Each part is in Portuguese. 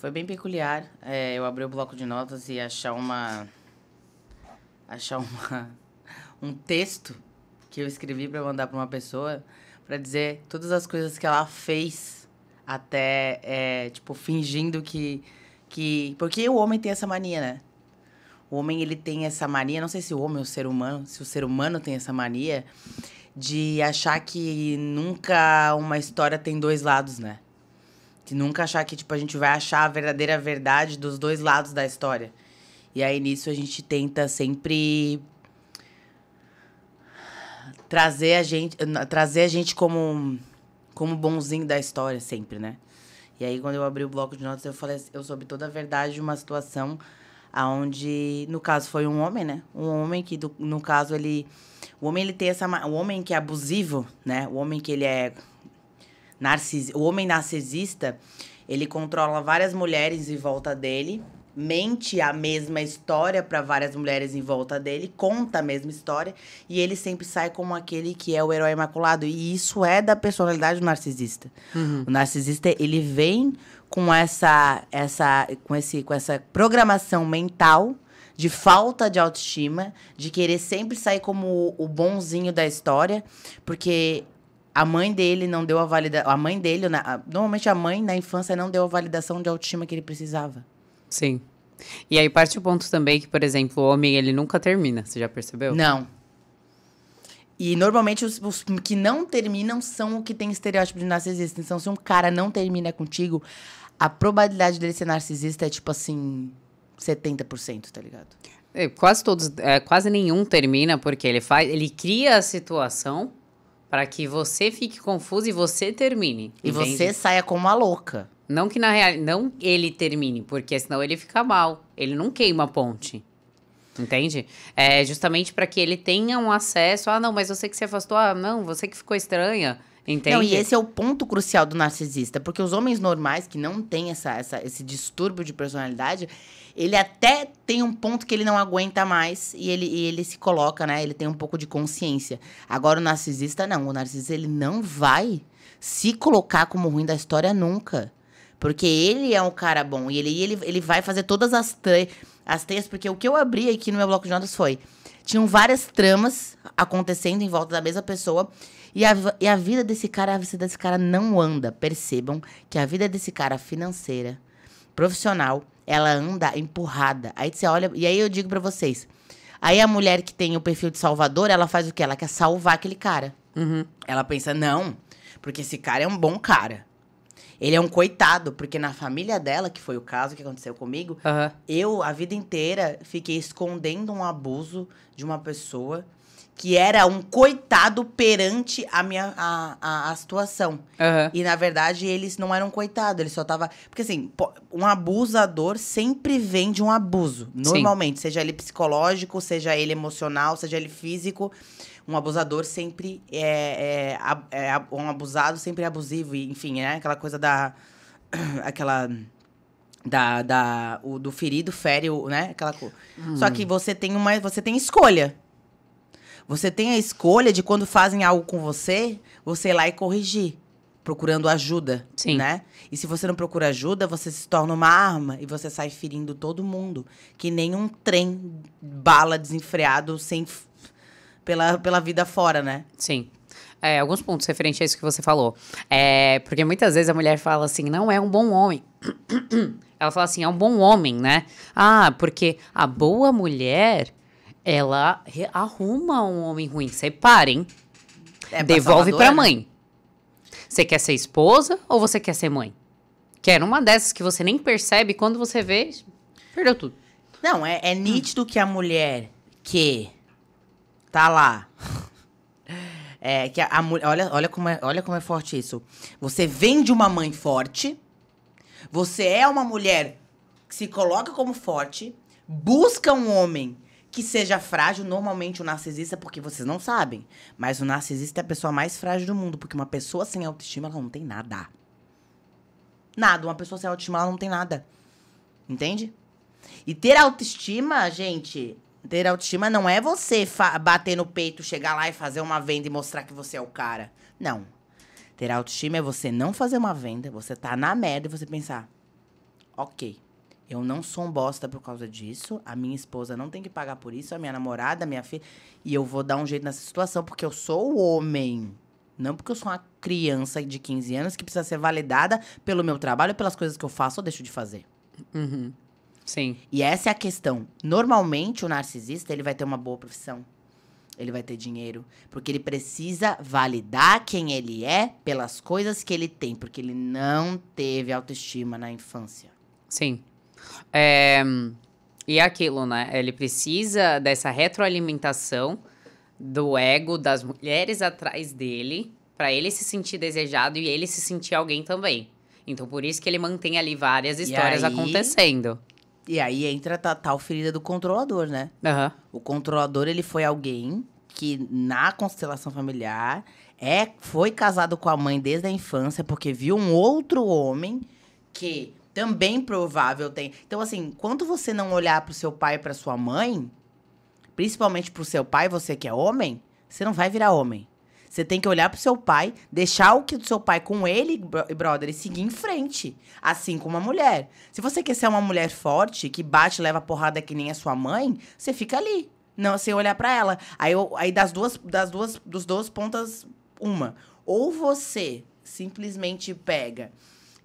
Foi bem peculiar é, eu abrir o bloco de notas e achar uma. achar uma. um texto que eu escrevi para mandar para uma pessoa para dizer todas as coisas que ela fez até, é, tipo, fingindo que, que. Porque o homem tem essa mania, né? O homem, ele tem essa mania, não sei se o homem ou o ser humano, se o ser humano tem essa mania de achar que nunca uma história tem dois lados, né? E nunca achar que, tipo, a gente vai achar a verdadeira verdade dos dois lados da história. E aí, nisso, a gente tenta sempre trazer a gente, trazer a gente como, como bonzinho da história, sempre, né? E aí, quando eu abri o bloco de notas, eu falei, assim, eu soube toda a verdade de uma situação aonde, no caso, foi um homem, né? Um homem que, no caso, ele... O homem, ele tem essa... O homem que é abusivo, né? O homem que ele é narcis, o homem narcisista, ele controla várias mulheres em volta dele, mente a mesma história para várias mulheres em volta dele, conta a mesma história e ele sempre sai como aquele que é o herói imaculado. E isso é da personalidade do narcisista. Uhum. O narcisista, ele vem com essa essa com esse com essa programação mental de falta de autoestima, de querer sempre sair como o bonzinho da história, porque a mãe dele não deu a validação. A mãe dele, na, né, normalmente a mãe na infância não deu a validação de autoestima que ele precisava. Sim. E aí parte o ponto também que, por exemplo, o homem ele nunca termina, você já percebeu? Não. E normalmente os, os, que não terminam são o que tem estereótipo de narcisista. Então, se um cara não termina contigo, a probabilidade dele ser narcisista é tipo assim, 70%, tá ligado? É, quase todos, é, quase nenhum termina porque ele faz, ele cria a situação para que você fique confuso e você termine. E você saia como uma louca. Não que na real, não ele termine, porque senão ele fica mal. Ele não queima a ponte. Entende? É justamente para que ele tenha um acesso. Ah, não, mas você que se afastou. Ah, não, você que ficou estranha. Entende? Não, e esse é o ponto crucial do narcisista, porque os homens normais que não têm essa, essa, esse distúrbio de personalidade, ele até tem um ponto que ele não aguenta mais e ele, e ele se coloca, né? Ele tem um pouco de consciência. Agora o narcisista não, o narcisista ele não vai se colocar como ruim da história nunca. Porque ele é um cara bom e ele, ele, ele vai fazer todas as, tre as três, porque o que eu abri aqui no meu bloco de notas foi tinham várias tramas acontecendo em volta da mesma pessoa e a, e a vida desse cara, a vida desse cara não anda. Percebam que a vida desse cara financeira, profissional, ela anda empurrada. Aí você olha, e aí eu digo para vocês, aí a mulher que tem o perfil de salvador, ela faz o quê? Ela quer salvar aquele cara. Uhum. Ela pensa, não, porque esse cara é um bom cara. Ele é um coitado, porque na família dela, que foi o caso que aconteceu comigo, uhum. eu a vida inteira fiquei escondendo um abuso de uma pessoa que era um coitado perante a minha a, a, a situação. Uhum. E na verdade eles não eram coitado, ele só tava, porque assim, um abusador sempre vem de um abuso, normalmente, Sim. seja ele psicológico, seja ele emocional, seja ele físico, um abusador sempre é, é, é um abusado sempre é abusivo, e, enfim, né? Aquela coisa da aquela da, da o, do ferido fere o, né aquela hum. só que você tem uma você tem escolha você tem a escolha de quando fazem algo com você, você ir lá e corrigir, procurando ajuda, Sim. né? E se você não procura ajuda, você se torna uma arma e você sai ferindo todo mundo, que nem um trem bala desenfreado sem pela, pela vida fora, né? Sim. É, alguns pontos referentes a isso que você falou. É, porque muitas vezes a mulher fala assim, não é um bom homem. Ela fala assim, é um bom homem, né? Ah, porque a boa mulher ela arruma um homem ruim. Separem. É Devolve para né? mãe. Você quer ser esposa ou você quer ser mãe? quer uma dessas que você nem percebe quando você vê, perdeu tudo. Não, é, é nítido hum. que a mulher que tá lá. É, que a, a mulher. Olha, olha, como é, olha como é forte isso. Você vem de uma mãe forte. Você é uma mulher que se coloca como forte. Busca um homem que seja frágil, normalmente o narcisista, porque vocês não sabem, mas o narcisista é a pessoa mais frágil do mundo, porque uma pessoa sem autoestima, ela não tem nada. Nada. Uma pessoa sem autoestima, ela não tem nada. Entende? E ter autoestima, gente, ter autoestima não é você bater no peito, chegar lá e fazer uma venda e mostrar que você é o cara. Não. Ter autoestima é você não fazer uma venda, você tá na merda e você pensar, ok, eu não sou um bosta por causa disso. A minha esposa não tem que pagar por isso. A minha namorada, a minha filha. E eu vou dar um jeito nessa situação, porque eu sou o homem. Não porque eu sou uma criança de 15 anos que precisa ser validada pelo meu trabalho, pelas coisas que eu faço ou deixo de fazer. Uhum. Sim. E essa é a questão. Normalmente, o narcisista ele vai ter uma boa profissão. Ele vai ter dinheiro. Porque ele precisa validar quem ele é pelas coisas que ele tem. Porque ele não teve autoestima na infância. Sim. É, e é aquilo, né? Ele precisa dessa retroalimentação do ego das mulheres atrás dele para ele se sentir desejado e ele se sentir alguém também. Então, por isso que ele mantém ali várias histórias aí, acontecendo. E aí entra a tal ferida do controlador, né? Uhum. O controlador, ele foi alguém que, na constelação familiar, é, foi casado com a mãe desde a infância, porque viu um outro homem que também provável tem. Então, assim, quando você não olhar pro seu pai e pra sua mãe, principalmente pro seu pai, você que é homem, você não vai virar homem. Você tem que olhar pro seu pai, deixar o que do seu pai com ele, brother, e seguir em frente. Assim como uma mulher. Se você quer ser uma mulher forte, que bate, leva porrada que nem a sua mãe, você fica ali. Não, sem olhar para ela. Aí, eu, aí das duas, das duas, dos dois pontas, uma. Ou você simplesmente pega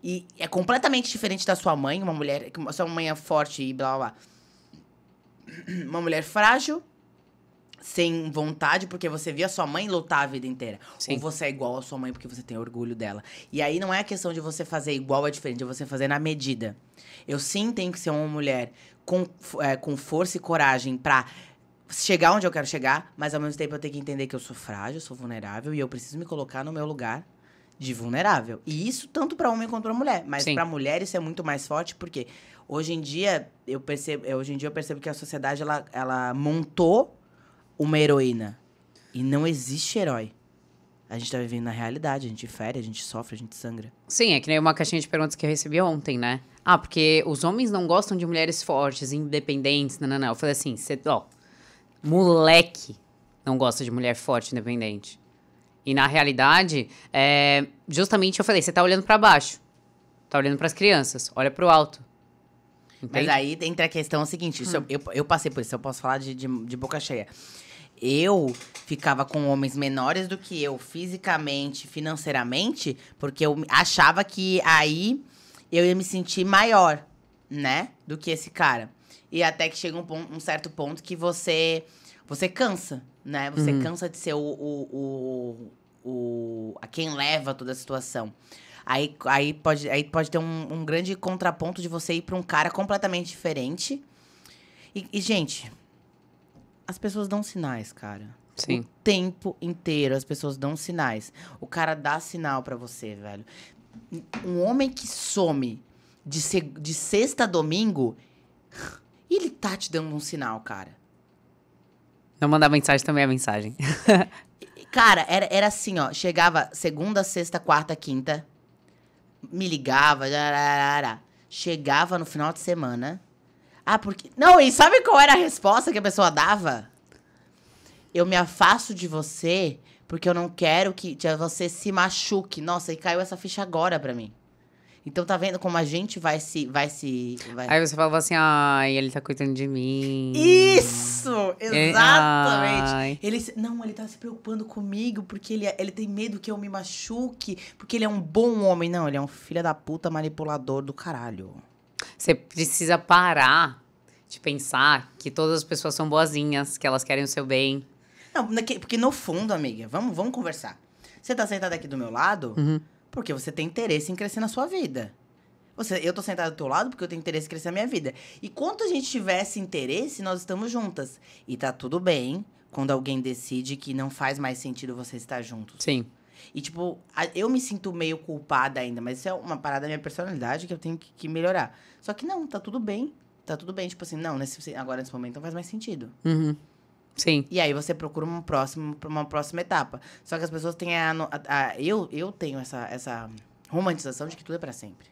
e é completamente diferente da sua mãe, uma mulher. Sua mãe é forte e blá blá blá. Uma mulher frágil, sem vontade, porque você via sua mãe lutar a vida inteira. Sim. Ou você é igual à sua mãe porque você tem orgulho dela. E aí não é a questão de você fazer igual é diferente, é você fazer na medida. Eu sim tenho que ser uma mulher com, é, com força e coragem pra chegar onde eu quero chegar, mas ao mesmo tempo eu tenho que entender que eu sou frágil, eu sou vulnerável e eu preciso me colocar no meu lugar de vulnerável. E isso tanto para homem quanto para mulher, mas para mulher isso é muito mais forte porque hoje em dia eu percebo, eh, hoje em dia eu percebo que a sociedade ela, ela montou uma heroína e não existe herói. A gente tá vivendo na realidade, a gente fere, a gente sofre, a gente sangra. Sim, é que nem uma caixinha de perguntas que eu recebi ontem, né? Ah, porque os homens não gostam de mulheres fortes, independentes, não, não, não. Eu falei assim, você ó, moleque não gosta de mulher forte, independente. E na realidade, é, justamente eu falei, você tá olhando para baixo. Tá olhando para as crianças, olha para o alto. Entende? Mas aí entra a questão é seguinte, hum. eu, eu, eu, passei por isso, eu posso falar de, de, de boca cheia. Eu ficava com homens menores do que eu, fisicamente, financeiramente, porque eu achava que aí eu ia me sentir maior, né? Do que esse cara. E até que chega um, um certo ponto que você você cansa, né? Você uhum. cansa de ser o, o, o, o, a quem leva toda a situação. Aí, aí, pode, aí pode ter um, um grande contraponto de você ir para um cara completamente diferente. E, e, gente, as pessoas dão sinais, cara. Sim. O tempo inteiro as pessoas dão sinais. O cara dá sinal para você, velho. Um homem que some de, se, de sexta a domingo, ele tá te dando um sinal, cara eu então, mandar mensagem também é mensagem. Cara, era, era assim, ó. Chegava segunda, sexta, quarta, quinta. Me ligava. Ararara, chegava no final de semana. Ah, porque. Não, e sabe qual era a resposta que a pessoa dava? Eu me afasto de você porque eu não quero que você se machuque. Nossa, e caiu essa ficha agora pra mim. Então tá vendo como a gente vai se. Vai se vai... Aí você falava assim, ai, ele tá cuidando de mim. Isso! É, Exatamente! Ele, ele, não, ele tá se preocupando comigo porque ele, é, ele tem medo que eu me machuque, porque ele é um bom homem. Não, ele é um filho da puta manipulador do caralho. Você precisa parar de pensar que todas as pessoas são boazinhas, que elas querem o seu bem. Não, porque no fundo, amiga, vamos, vamos conversar. Você tá sentada aqui do meu lado. Uhum porque você tem interesse em crescer na sua vida. Você, eu tô sentada do teu lado porque eu tenho interesse em crescer na minha vida. E quanto a gente tivesse interesse, nós estamos juntas. E tá tudo bem quando alguém decide que não faz mais sentido você estar junto. Sim. E, tipo, eu me sinto meio culpada ainda, mas isso é uma parada da minha personalidade que eu tenho que, melhorar. Só que não, tá tudo bem. Tá tudo bem. Tipo assim, não, nesse, agora nesse momento não faz mais sentido. Uhum. Sim. E aí você procura um próximo, uma próxima etapa. Só que as pessoas têm a. a, a eu, eu tenho essa, essa romantização de que tudo é para sempre.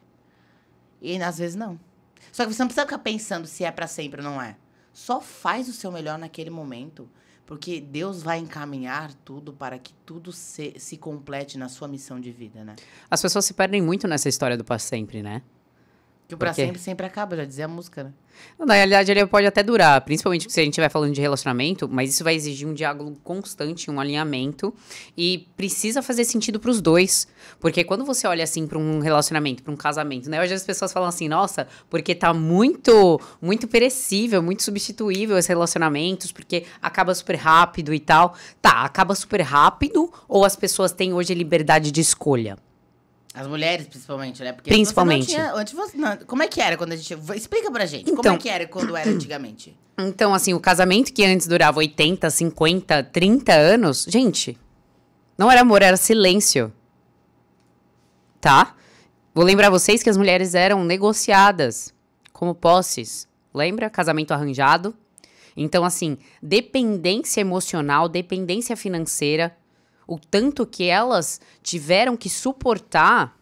E às vezes não. Só que você não precisa ficar pensando se é para sempre ou não é. Só faz o seu melhor naquele momento. Porque Deus vai encaminhar tudo para que tudo se, se complete na sua missão de vida, né? As pessoas se perdem muito nessa história do para sempre, né? Que o para sempre sempre acaba, já dizia a música, né? Na realidade, ele pode até durar, principalmente se a gente vai falando de relacionamento, mas isso vai exigir um diálogo constante, um alinhamento e precisa fazer sentido para os dois, porque quando você olha assim para um relacionamento, para um casamento, né? Hoje as pessoas falam assim: "Nossa, porque tá muito, muito perecível, muito substituível esses relacionamentos, porque acaba super rápido e tal". Tá, acaba super rápido ou as pessoas têm hoje liberdade de escolha? As mulheres, principalmente, né? Porque principalmente. Você não tinha, antes você, não, como é que era quando a gente. Explica pra gente. Então, como é que era quando era antigamente? Então, assim, o casamento que antes durava 80, 50, 30 anos, gente, não era amor, era silêncio. Tá? Vou lembrar vocês que as mulheres eram negociadas como posses. Lembra? Casamento arranjado. Então, assim, dependência emocional, dependência financeira, o tanto que elas tiveram que suportar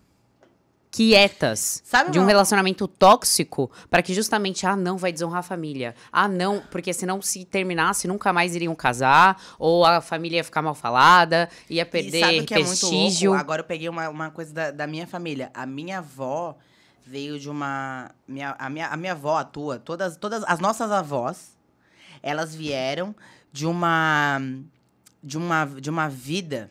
quietas Sabe de um relacionamento tóxico para que justamente ah não vai desonrar a família ah não porque senão se terminasse nunca mais iriam casar ou a família ia ficar mal falada ia perder e sabe o que prestígio é muito agora eu peguei uma, uma coisa da, da minha família a minha avó veio de uma minha, a minha a minha avó a tua todas todas as nossas avós elas vieram de uma de uma, de uma vida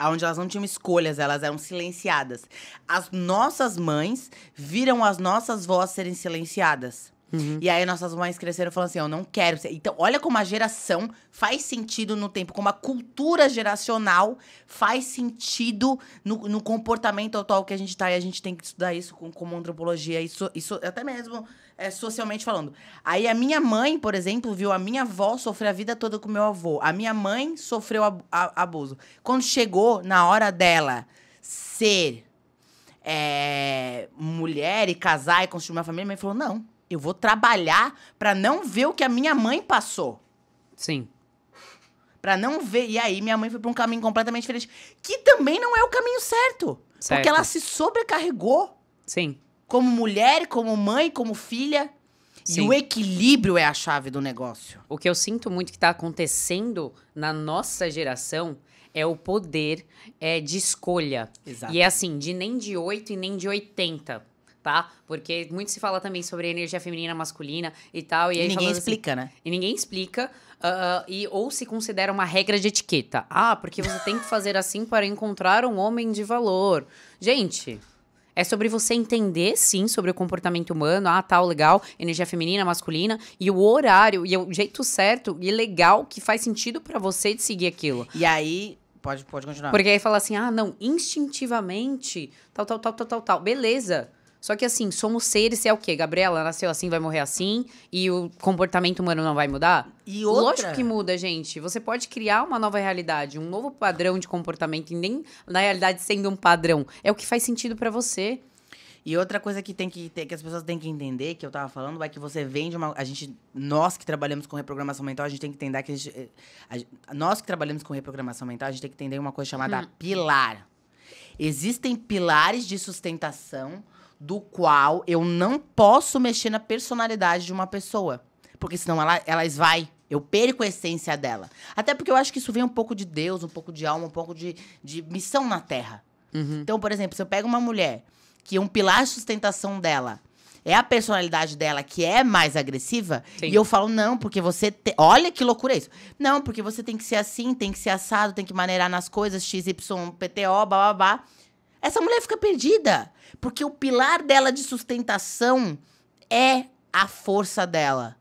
onde elas não tinham escolhas, elas eram silenciadas. As nossas mães viram as nossas vozes serem silenciadas. Uhum. E aí nossas mães cresceram falando assim, eu não quero ser. Então, olha como a geração faz sentido no tempo, como a cultura geracional faz sentido no, no comportamento atual que a gente está E a gente tem que estudar isso com, como antropologia. Isso, isso até mesmo é, socialmente falando. Aí a minha mãe, por exemplo, viu a minha avó sofrer a vida toda com meu avô. A minha mãe sofreu ab abuso. Quando chegou na hora dela ser é, mulher e casar e construir uma família, minha mãe falou: não, eu vou trabalhar para não ver o que a minha mãe passou. Sim. Pra não ver. E aí, minha mãe foi pra um caminho completamente diferente. Que também não é o caminho certo. certo. Porque ela se sobrecarregou. Sim como mulher, como mãe, como filha. Sim. E o equilíbrio é a chave do negócio. O que eu sinto muito que está acontecendo na nossa geração é o poder é de escolha. Exato. E é assim, de nem de 8 e nem de 80. Tá? Porque muito se fala também sobre energia feminina, masculina e tal. E, e ninguém assim, explica, assim, né? E ninguém explica. Uh, e, ou se considera uma regra de etiqueta. Ah, porque você tem que fazer assim para encontrar um homem de valor. Gente, é sobre você entender, sim, sobre o comportamento humano, ah, tal, tá, legal, energia feminina, masculina, e o horário, e é o jeito certo e legal que faz sentido para você de seguir aquilo. E aí, pode, pode continuar. Porque aí fala assim, ah, não, instintivamente, tal, tal, tal, tal, tal, tal. Beleza. Só que assim, somos seres, é o quê? Gabriela nasceu assim, vai morrer assim, e o comportamento humano não vai mudar? E outra... Lógico que muda, gente. Você pode criar uma nova realidade, um novo padrão de comportamento, e nem na realidade sendo um padrão. É o que faz sentido para você. E outra coisa que tem que ter, que as pessoas têm que entender, que eu tava falando, é que você vende uma. A gente, nós que trabalhamos com reprogramação mental, a gente tem que entender que. A gente, eh, a, nós que trabalhamos com reprogramação mental, a gente tem que entender uma coisa chamada hum. pilar. Existem pilares de sustentação do qual eu não posso mexer na personalidade de uma pessoa. Porque senão ela, ela esvai. Eu perco a essência dela. Até porque eu acho que isso vem um pouco de Deus, um pouco de alma, um pouco de, de missão na Terra. Uhum. Então, por exemplo, se eu pego uma mulher que um pilar de sustentação dela é a personalidade dela que é mais agressiva, Sim. e eu falo, não, porque você. Te... Olha que loucura isso. Não, porque você tem que ser assim, tem que ser assado, tem que maneirar nas coisas, XY, PTO, Blá, blá, blá. Essa mulher fica perdida. Porque o pilar dela de sustentação é a força dela.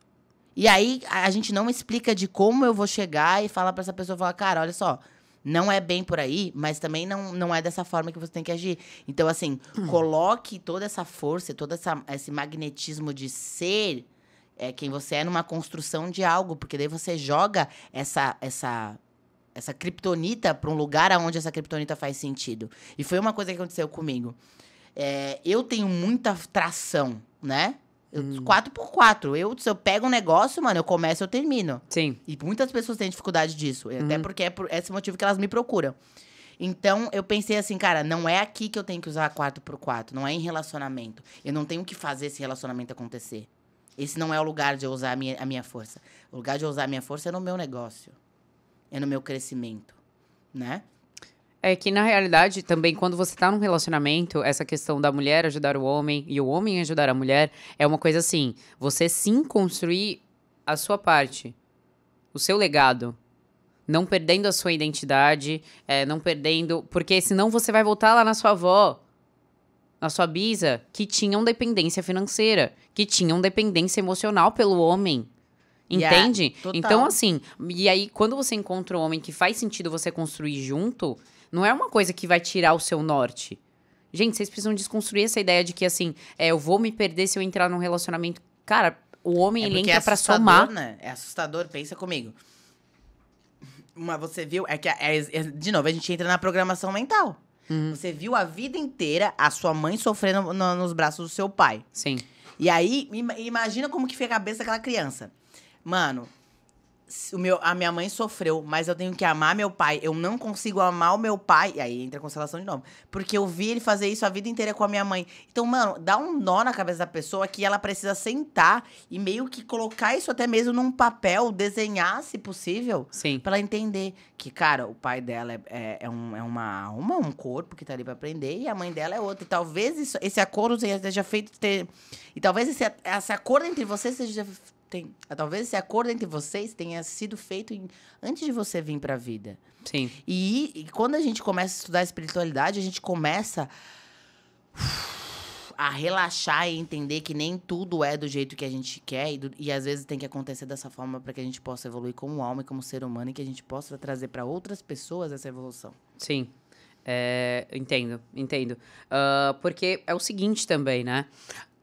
E aí a gente não explica de como eu vou chegar e falar para essa pessoa, falar, cara, olha só, não é bem por aí, mas também não, não é dessa forma que você tem que agir. Então, assim, hum. coloque toda essa força, todo essa, esse magnetismo de ser é, quem você é numa construção de algo, porque daí você joga essa, essa essa criptonita para um lugar aonde essa criptonita faz sentido. E foi uma coisa que aconteceu comigo. É, eu tenho muita tração, né? Eu, hum. 4x4. Eu, se eu pego um negócio, mano, eu começo, eu termino. Sim. E muitas pessoas têm dificuldade disso. É, uhum. Até porque é por é esse motivo que elas me procuram. Então, eu pensei assim, cara, não é aqui que eu tenho que usar 4x4. Não é em relacionamento. Eu não tenho que fazer esse relacionamento acontecer. Esse não é o lugar de eu usar a minha, a minha força. O lugar de eu usar a minha força é no meu negócio e é no meu crescimento, né? É que na realidade também quando você tá num relacionamento, essa questão da mulher ajudar o homem e o homem ajudar a mulher é uma coisa assim, você sim construir a sua parte, o seu legado, não perdendo a sua identidade, é, não perdendo, porque senão você vai voltar lá na sua avó, na sua bisa, que tinham dependência financeira, que tinham dependência emocional pelo homem. Entende? Yeah, então, assim, e aí quando você encontra um homem que faz sentido você construir junto, não é uma coisa que vai tirar o seu norte. Gente, vocês precisam desconstruir essa ideia de que, assim, é, eu vou me perder se eu entrar num relacionamento. Cara, o homem, é ele entra é pra somar. Né? É assustador, pensa comigo. Mas você viu, é que, é, é, de novo, a gente entra na programação mental. Uhum. Você viu a vida inteira a sua mãe sofrendo no, nos braços do seu pai. Sim. E aí, imagina como que fica a cabeça daquela criança mano, o meu, a minha mãe sofreu, mas eu tenho que amar meu pai. Eu não consigo amar o meu pai. E aí entra a constelação de novo. Porque eu vi ele fazer isso a vida inteira com a minha mãe. Então, mano, dá um nó na cabeça da pessoa que ela precisa sentar e meio que colocar isso até mesmo num papel, desenhar, se possível. Sim. Pra ela entender que, cara, o pai dela é, é, é, um, é uma alma, um corpo que tá ali pra aprender, e a mãe dela é outra. E talvez isso, esse acordo seja feito ter. E talvez esse, esse acordo entre vocês seja Talvez esse acordo entre vocês tenha sido feito em, antes de você vir para a vida. Sim. E, e, quando a gente começa a estudar espiritualidade, a gente começa a relaxar e entender que nem tudo é do jeito que a gente quer e, do, e às vezes tem que acontecer dessa forma para que a gente possa evoluir como alma e como ser humano e que a gente possa trazer para outras pessoas essa evolução. Sim. É, entendo, entendo. Uh, porque é o seguinte também, né?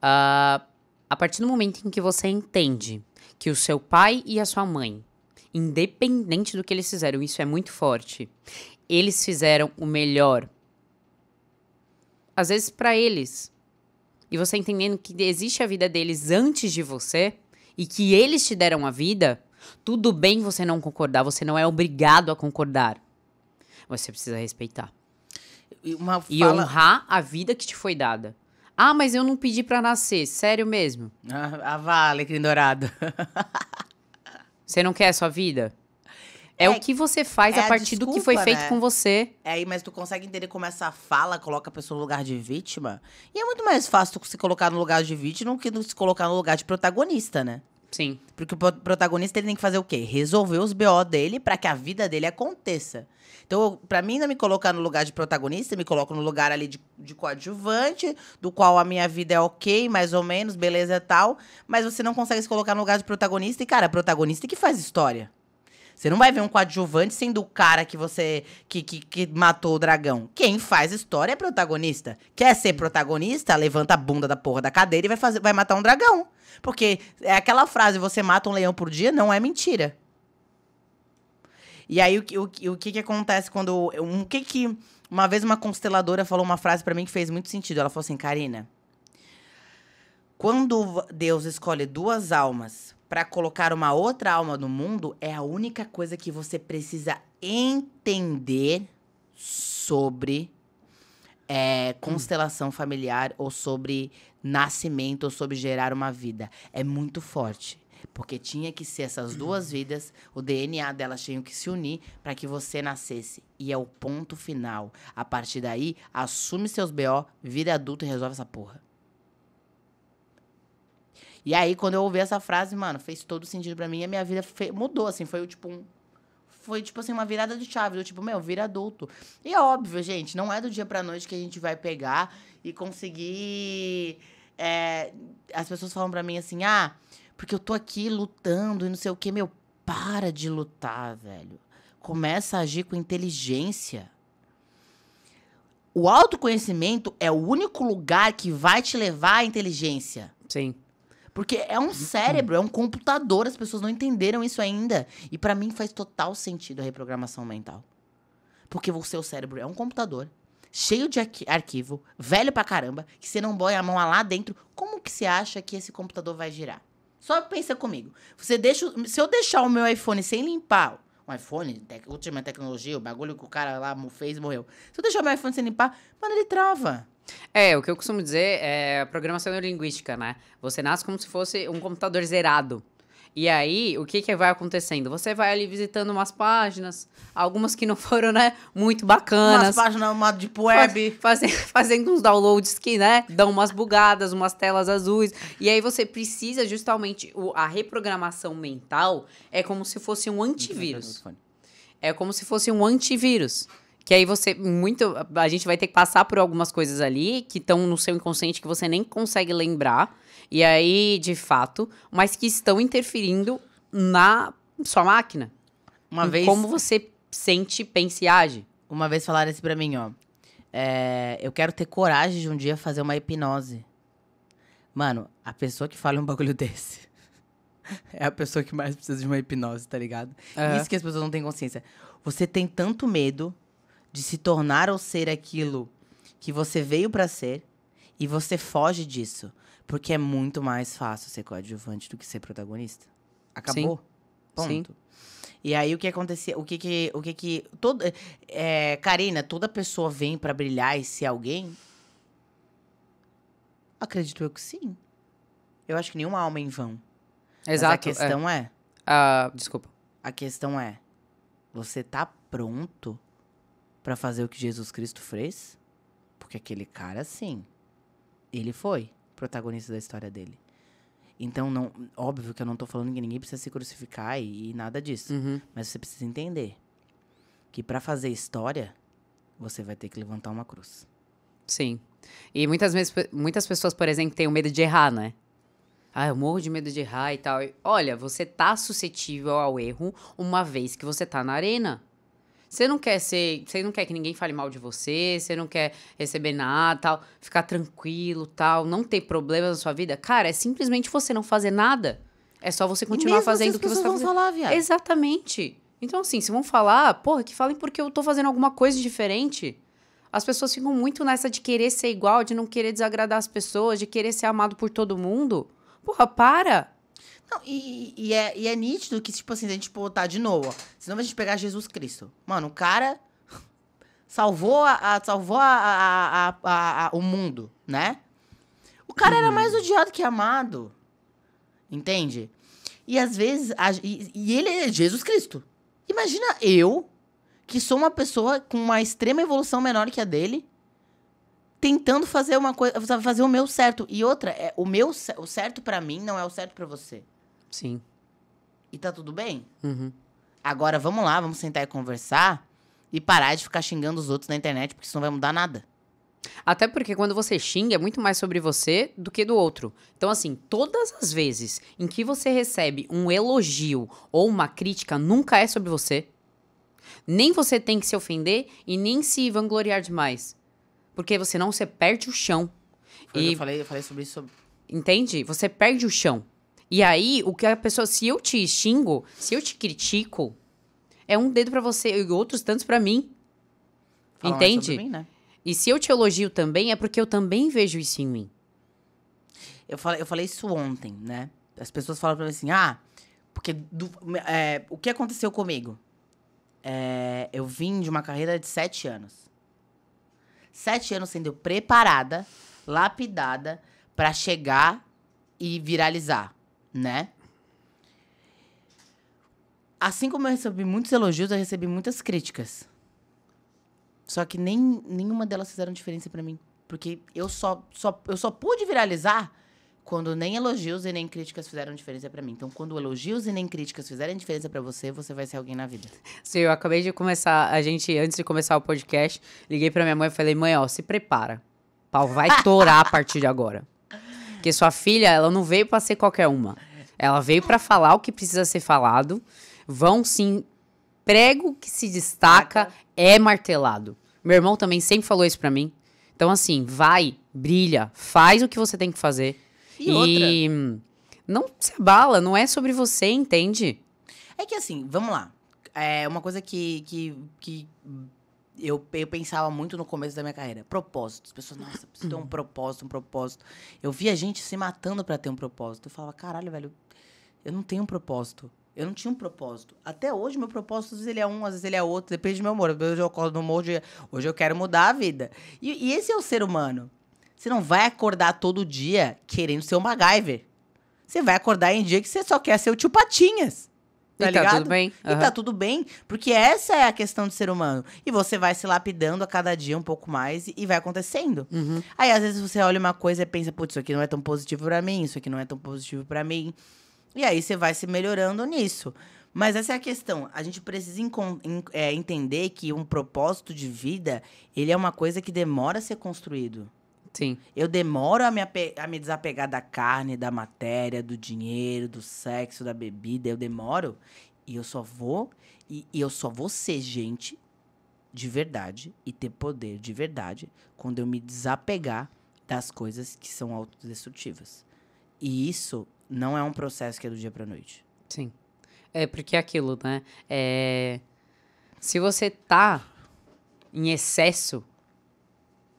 Uh, a partir do momento em que você entende que o seu pai e a sua mãe, independente do que eles fizeram, isso é muito forte, eles fizeram o melhor. Às vezes para eles. E você entendendo que existe a vida deles antes de você e que eles te deram a vida, tudo bem você não concordar, você não é obrigado a concordar. Você precisa respeitar. Fala... E honrar a vida que te foi dada. Ah, mas eu não pedi para nascer. Sério mesmo? Ah, ah vale vá, dourado. você não quer a sua vida? É, é o que você faz é a partir a desculpa, do que foi feito né? com você. É, aí, mas tu consegue entender como essa fala coloca a pessoa no lugar de vítima? E é muito mais fácil tu se colocar no lugar de vítima do que se colocar no lugar de protagonista, né? Sim. Porque o protagonista ele tem que fazer o quê? Resolver os BO dele para que a vida dele aconteça. Então, para mim, não me colocar no lugar de protagonista, me coloco no lugar ali de, de coadjuvante, do qual a minha vida é ok, mais ou menos, beleza e tal. Mas você não consegue se colocar no lugar de protagonista. E, cara, protagonista que faz história. Você não vai ver um coadjuvante sendo o cara que você. Que, que, que, matou o dragão. Quem faz história é protagonista. Quer ser protagonista, levanta a bunda da porra da cadeira e vai, fazer, vai matar um dragão. Porque é aquela frase, você mata um leão por dia, não é mentira. E aí, o, o, o que que acontece quando. Um, o que que. Uma vez uma consteladora falou uma frase para mim que fez muito sentido. Ela falou assim: Karina, quando Deus escolhe duas almas para colocar uma outra alma no mundo é a única coisa que você precisa entender sobre é, constelação familiar ou sobre nascimento ou sobre gerar uma vida. É muito forte. Porque tinha que ser essas duas uhum. vidas, o DNA delas tinha que se unir para que você nascesse. E é o ponto final. A partir daí, assume seus BO, vira adulto e resolve essa porra. E aí, quando eu ouvi essa frase, mano, fez todo sentido para mim. E a minha vida mudou, assim. Foi, tipo, um... Foi, tipo assim, uma virada de chave. Do tipo, meu, vira adulto. E é óbvio, gente. Não é do dia pra noite que a gente vai pegar e conseguir... É... As pessoas falam para mim assim, ah... Porque eu tô aqui lutando e não sei o quê. Meu, para de lutar, velho. Começa a agir com inteligência. O autoconhecimento é o único lugar que vai te levar à inteligência. Sim. Porque é um uhum. cérebro, é um computador, as pessoas não entenderam isso ainda. E para mim faz total sentido a reprogramação mental. Porque o seu cérebro é um computador cheio de arquivo, velho pra caramba, que você não boia a mão lá dentro, como que você acha que esse computador vai girar? Só pensa comigo. Você deixa, se eu deixar o meu iPhone sem limpar um iPhone, tec, última tecnologia, o bagulho que o cara lá fez morreu. Se eu deixar meu iPhone sem limpar, mano, ele trava. É, o que eu costumo dizer é programação neurolinguística, né? Você nasce como se fosse um computador zerado. E aí, o que, que vai acontecendo? Você vai ali visitando umas páginas, algumas que não foram, né, muito bacanas. Umas páginas, uma web. Faz, fazendo, fazendo uns downloads que, né, dão umas bugadas, umas telas azuis. E aí você precisa justamente, o, a reprogramação mental é como se fosse um antivírus. Uhum. É como se fosse um antivírus. Que aí você muito, a gente vai ter que passar por algumas coisas ali que estão no seu inconsciente que você nem consegue lembrar. E aí, de fato, mas que estão interferindo na sua máquina. Uma vez como você sente, pensa e age. Uma vez falaram isso para mim, ó. É, eu quero ter coragem de um dia fazer uma hipnose. Mano, a pessoa que fala um bagulho desse é a pessoa que mais precisa de uma hipnose, tá ligado? Uhum. Isso que as pessoas não têm consciência. Você tem tanto medo de se tornar ou ser aquilo que você veio para ser e você foge disso, porque é muito mais fácil ser coadjuvante do que ser protagonista. Acabou. Sim. Ponto. Sim. E aí o que acontecia, o que que, o que que toda é, Karina, toda pessoa vem para brilhar e ser alguém? Acredito eu que sim. Eu acho que nenhuma alma em vão. Exato. Mas a é. questão é, é... Uh, desculpa. A questão é, você tá pronto para fazer o que Jesus Cristo fez? Porque aquele cara, sim, ele foi protagonista da história dele. Então, não, óbvio que eu não estou falando que ninguém precisa se crucificar e, e nada disso. Uhum. Mas você precisa entender que para fazer história, você vai ter que levantar uma cruz. Sim. E muitas vezes, muitas pessoas, por exemplo, têm o medo de errar, né? Ah, eu morro de medo de errar e tal. Olha, você tá suscetível ao erro uma vez que você tá na arena. Você não quer ser, você não quer que ninguém fale mal de você, você não quer receber nada, tal, ficar tranquilo, tal, não ter problemas na sua vida. Cara, é simplesmente você não fazer nada. É só você continuar assim fazendo o que você tá fazendo. falar, viado. Exatamente. Então, assim, se vão falar, porra, que falem porque eu tô fazendo alguma coisa diferente. As pessoas ficam muito nessa de querer ser igual, de não querer desagradar as pessoas, de querer ser amado por todo mundo. Porra, para! Não, e, e, é, e é nítido que, tipo assim, se a gente botar de novo, senão a gente pegar Jesus Cristo. Mano, o cara salvou, a, a salvou a, a, o mundo, né? O cara era mais odiado que amado. Entende? E às vezes. E, e, ele é Jesus Cristo. Imagina eu, que sou uma pessoa com uma extrema evolução menor que a dele, tentando fazer uma coisa. fazer o meu certo. E outra, é o meu o certo para mim não é o certo para você. Sim. E tá tudo bem? Uhum. Agora vamos lá, vamos sentar e conversar e parar de ficar xingando os outros na internet, porque isso não vai mudar nada. Até porque quando você xinga é muito mais sobre você do que do outro. Então, assim, todas as vezes em que você recebe um elogio ou uma crítica, nunca é sobre você. Nem você tem que se ofender e nem se vangloriar demais. Porque você não, você perde o chão. Foi e... eu, falei, eu falei sobre isso. Entende? Você perde o chão. E aí, o que a pessoa. Se eu te xingo, se eu te critico, é um dedo para você e outros tantos para mim. Entende? Mim, né? E se eu te elogio também, é porque eu também vejo isso em mim. Eu falei, eu falei isso ontem, né? As pessoas falam pra mim assim: ah, porque do, é, o que aconteceu comigo? É, eu vim de uma carreira de sete anos. Sete anos sendo preparada, lapidada, para chegar e viralizar né? Assim como eu recebi muitos elogios, eu recebi muitas críticas. Só que nem, nenhuma delas fizeram diferença para mim. Porque eu só, só, eu só pude viralizar quando nem elogios e nem críticas fizeram diferença para mim. Então, quando elogios e nem críticas fizerem diferença para você, você vai ser alguém na vida. Sim, eu acabei de começar, a gente, antes de começar o podcast, liguei para minha mãe e falei, mãe, ó, se prepara. Pau vai torar a partir de agora. Porque sua filha, ela não veio para ser qualquer uma. Ela veio para falar o que precisa ser falado. Vão sim. Prego que se destaca é martelado. Meu irmão também sempre falou isso para mim. Então, assim, vai, brilha, faz o que você tem que fazer. E, e outra? não se abala, não é sobre você, entende? É que assim, vamos lá. É uma coisa que, que, que eu, eu pensava muito no começo da minha carreira. Propósito. As pessoas, nossa, preciso ter um uhum. propósito, um propósito. Eu via gente se matando para ter um propósito. Eu falava, caralho, velho, eu não tenho um propósito. Eu não tinha um propósito. Até hoje, meu propósito, às vezes ele é um, às vezes ele é outro, depende do meu humor. Hoje eu acordo no humor de. Hoje eu quero mudar a vida. E, e esse é o ser humano. Você não vai acordar todo dia querendo ser o MacGyver. Você vai acordar em dia que você só quer ser o tio Patinhas. Tá e ligado? tá tudo bem. Uhum. E tá tudo bem, porque essa é a questão do ser humano. E você vai se lapidando a cada dia um pouco mais e vai acontecendo. Uhum. Aí, às vezes, você olha uma coisa e pensa, putz, isso aqui não é tão positivo para mim, isso aqui não é tão positivo para mim. E aí você vai se melhorando nisso. Mas essa é a questão. A gente precisa é, entender que um propósito de vida, ele é uma coisa que demora a ser construído. Sim. Eu demoro a me, a me desapegar da carne, da matéria, do dinheiro, do sexo, da bebida. Eu demoro. E eu só vou. E, e eu só vou ser gente de verdade e ter poder de verdade quando eu me desapegar das coisas que são autodestrutivas. E isso não é um processo que é do dia pra noite. Sim. É porque é aquilo, né? É... Se você tá em excesso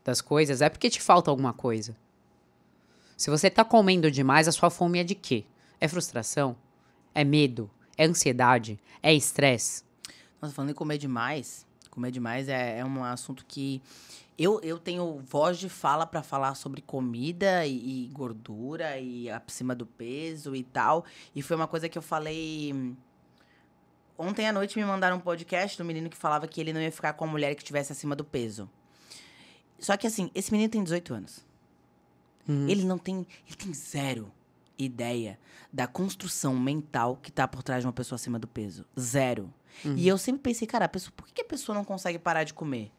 das coisas, é porque te falta alguma coisa. Se você tá comendo demais, a sua fome é de quê? É frustração? É medo? É ansiedade? É estresse? Nossa, falando em comer demais, comer demais é, é um assunto que eu, eu tenho voz de fala para falar sobre comida e, e gordura e acima do peso e tal. E foi uma coisa que eu falei. Ontem à noite me mandaram um podcast do menino que falava que ele não ia ficar com a mulher que estivesse acima do peso. Só que assim, esse menino tem 18 anos. Uhum. Ele não tem. Ele tem zero ideia da construção mental que tá por trás de uma pessoa acima do peso. Zero. Uhum. E eu sempre pensei, cara, pessoa, por que, a pessoa não consegue parar de comer?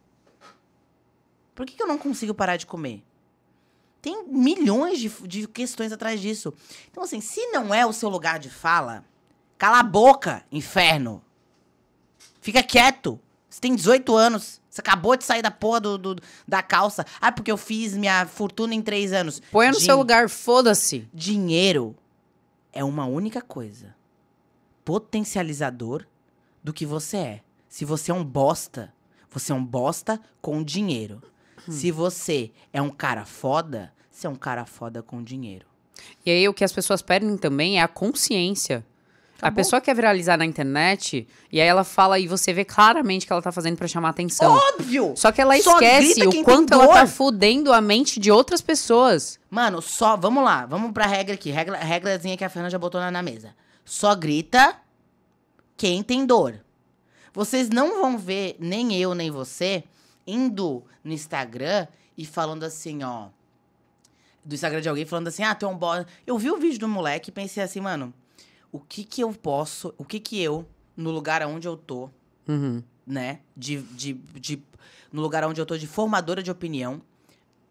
Por que, que eu não consigo parar de comer? Tem milhões de, de questões atrás disso. Então, assim, se não é o seu lugar de fala, cala a boca, inferno. Fica quieto. Você tem 18 anos. Você acabou de sair da porra do, do, da calça. Ah, porque eu fiz minha fortuna em três anos. Põe no Din seu lugar, foda-se. Dinheiro é uma única coisa. Potencializador do que você é. Se você é um bosta, você é um bosta com dinheiro. Hum. Se você é um cara foda, você é um cara foda com dinheiro. E aí o que as pessoas perdem também é a consciência a pessoa quer viralizar na internet e aí ela fala e você vê claramente que ela tá fazendo para chamar atenção. Óbvio! Só que ela só esquece o quanto ela tá fudendo a mente de outras pessoas. Mano, só. Vamos lá, vamos pra regra aqui. Regra, regrazinha que a Fernanda já botou na, na mesa. Só grita quem tem dor. Vocês não vão ver, nem eu, nem você, indo no Instagram e falando assim, ó. Do Instagram de alguém falando assim, ah, tem é um bosta. Eu vi o vídeo do moleque e pensei assim, mano o que que eu posso, o que que eu, no lugar onde eu tô, uhum. né? De, de, de, no lugar onde eu tô de formadora de opinião,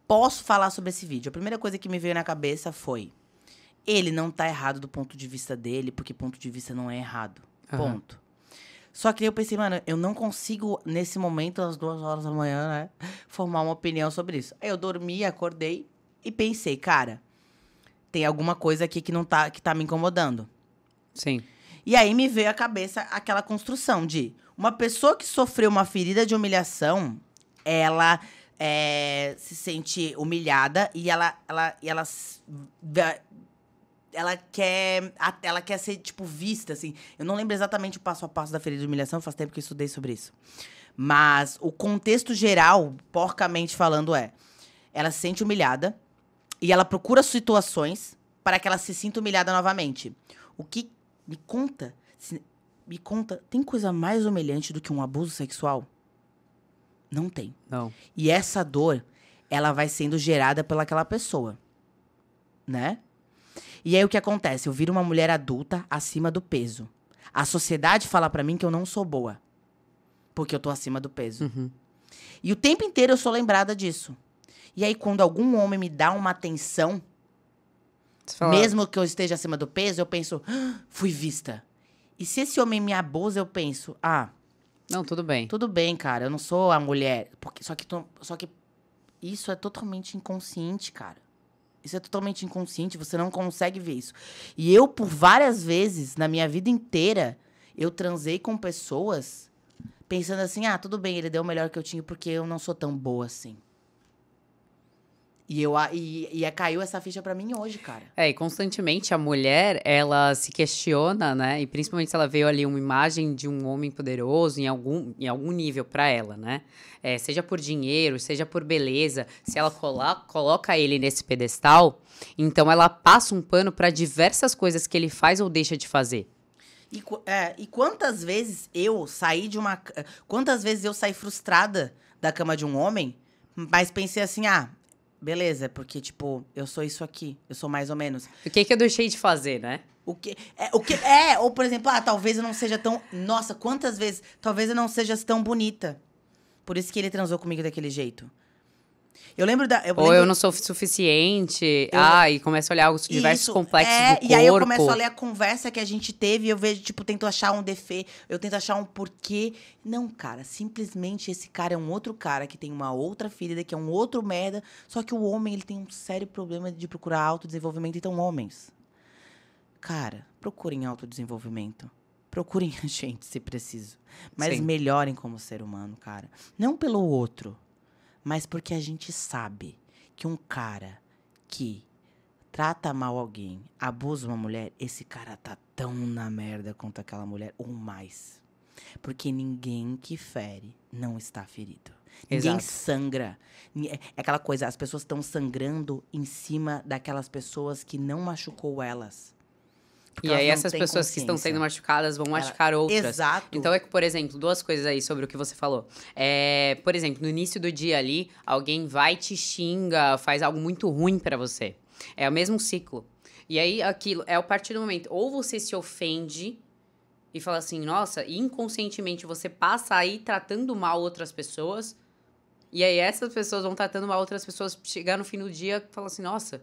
posso falar sobre esse vídeo. A primeira coisa que me veio na cabeça foi: ele não tá errado do ponto de vista dele, porque ponto de vista não é errado. Uhum. Ponto. Só que eu pensei, mano, eu não consigo, nesse momento, às duas horas da manhã, né, formar uma opinião sobre isso. Aí eu dormi, acordei e pensei, cara, tem alguma coisa aqui que não tá, que tá me incomodando. Sim. E aí me veio à cabeça aquela construção de uma pessoa que sofreu uma ferida de humilhação, ela é, se sente humilhada e ela, ela, e ela, ela quer ela quer ser tipo vista assim. Eu não lembro exatamente o passo a passo da ferida de humilhação, faz tempo que eu estudei sobre isso. Mas o contexto geral, porcamente falando, é ela se sente humilhada e ela procura situações para que ela se sinta humilhada novamente. O que me conta, se, me conta, tem coisa mais humilhante do que um abuso sexual? Não tem. Não. E essa dor, ela vai sendo gerada pelaquela pessoa, né? E aí o que acontece? Eu viro uma mulher adulta acima do peso. A sociedade fala para mim que eu não sou boa, porque eu tô acima do peso. Uhum. E o tempo inteiro eu sou lembrada disso. E aí quando algum homem me dá uma atenção, mesmo que eu esteja acima do peso, eu penso, ah, fui vista. E se esse homem me abusa, eu penso, ah. Não, tudo bem. Tudo bem, cara, eu não sou a mulher. Porque, só, que, só que isso é totalmente inconsciente, cara. Isso é totalmente inconsciente, você não consegue ver isso. E eu, por várias vezes, na minha vida inteira, eu transei com pessoas pensando assim: ah, tudo bem, ele deu o melhor que eu tinha porque eu não sou tão boa assim. E, eu, e, e é, caiu essa ficha para mim hoje, cara. É, e constantemente a mulher, ela se questiona, né? E principalmente se ela vê ali uma imagem de um homem poderoso em algum, em algum nível para ela, né? É, seja por dinheiro, seja por beleza, se ela colar, coloca ele nesse pedestal, então ela passa um pano para diversas coisas que ele faz ou deixa de fazer. E, é, e quantas vezes eu saí de uma. Quantas vezes eu saí frustrada da cama de um homem, mas pensei assim, ah beleza, porque, tipo, eu sou isso aqui, eu sou mais ou menos. O que, que eu deixei de fazer, né? O que é, o que é, ou por exemplo, ah, talvez eu não seja tão, nossa, quantas vezes, talvez eu não seja tão bonita. Por isso que ele transou comigo daquele jeito. Eu lembro da. Eu Ou lembro... eu não sou suficiente. Eu... Ah, e começo a olhar os diversos Isso, complexos é, do corpo. E aí eu começo a ler a conversa que a gente teve e eu vejo, tipo, tento achar um defeito, eu tento achar um porquê. Não, cara, simplesmente esse cara é um outro cara que tem uma outra ferida, que é um outro merda. Só que o homem, ele tem um sério problema de procurar autodesenvolvimento. Então, homens, cara, procurem autodesenvolvimento. Procurem a gente se preciso. Mas Sim. melhorem como ser humano, cara. Não pelo outro mas porque a gente sabe que um cara que trata mal alguém, abusa uma mulher, esse cara tá tão na merda quanto aquela mulher ou mais. Porque ninguém que fere não está ferido. Exato. Ninguém sangra. É, é aquela coisa, as pessoas estão sangrando em cima daquelas pessoas que não machucou elas e aí essas pessoas que estão sendo machucadas vão machucar Ela... outras. Exato. Então é que, por exemplo, duas coisas aí sobre o que você falou. É, por exemplo, no início do dia ali, alguém vai te xinga, faz algo muito ruim para você. É o mesmo ciclo. E aí aquilo é a partir do momento ou você se ofende e fala assim, nossa, e inconscientemente você passa aí tratando mal outras pessoas. E aí essas pessoas vão tratando mal outras pessoas, chegar no fim do dia e falar assim, nossa,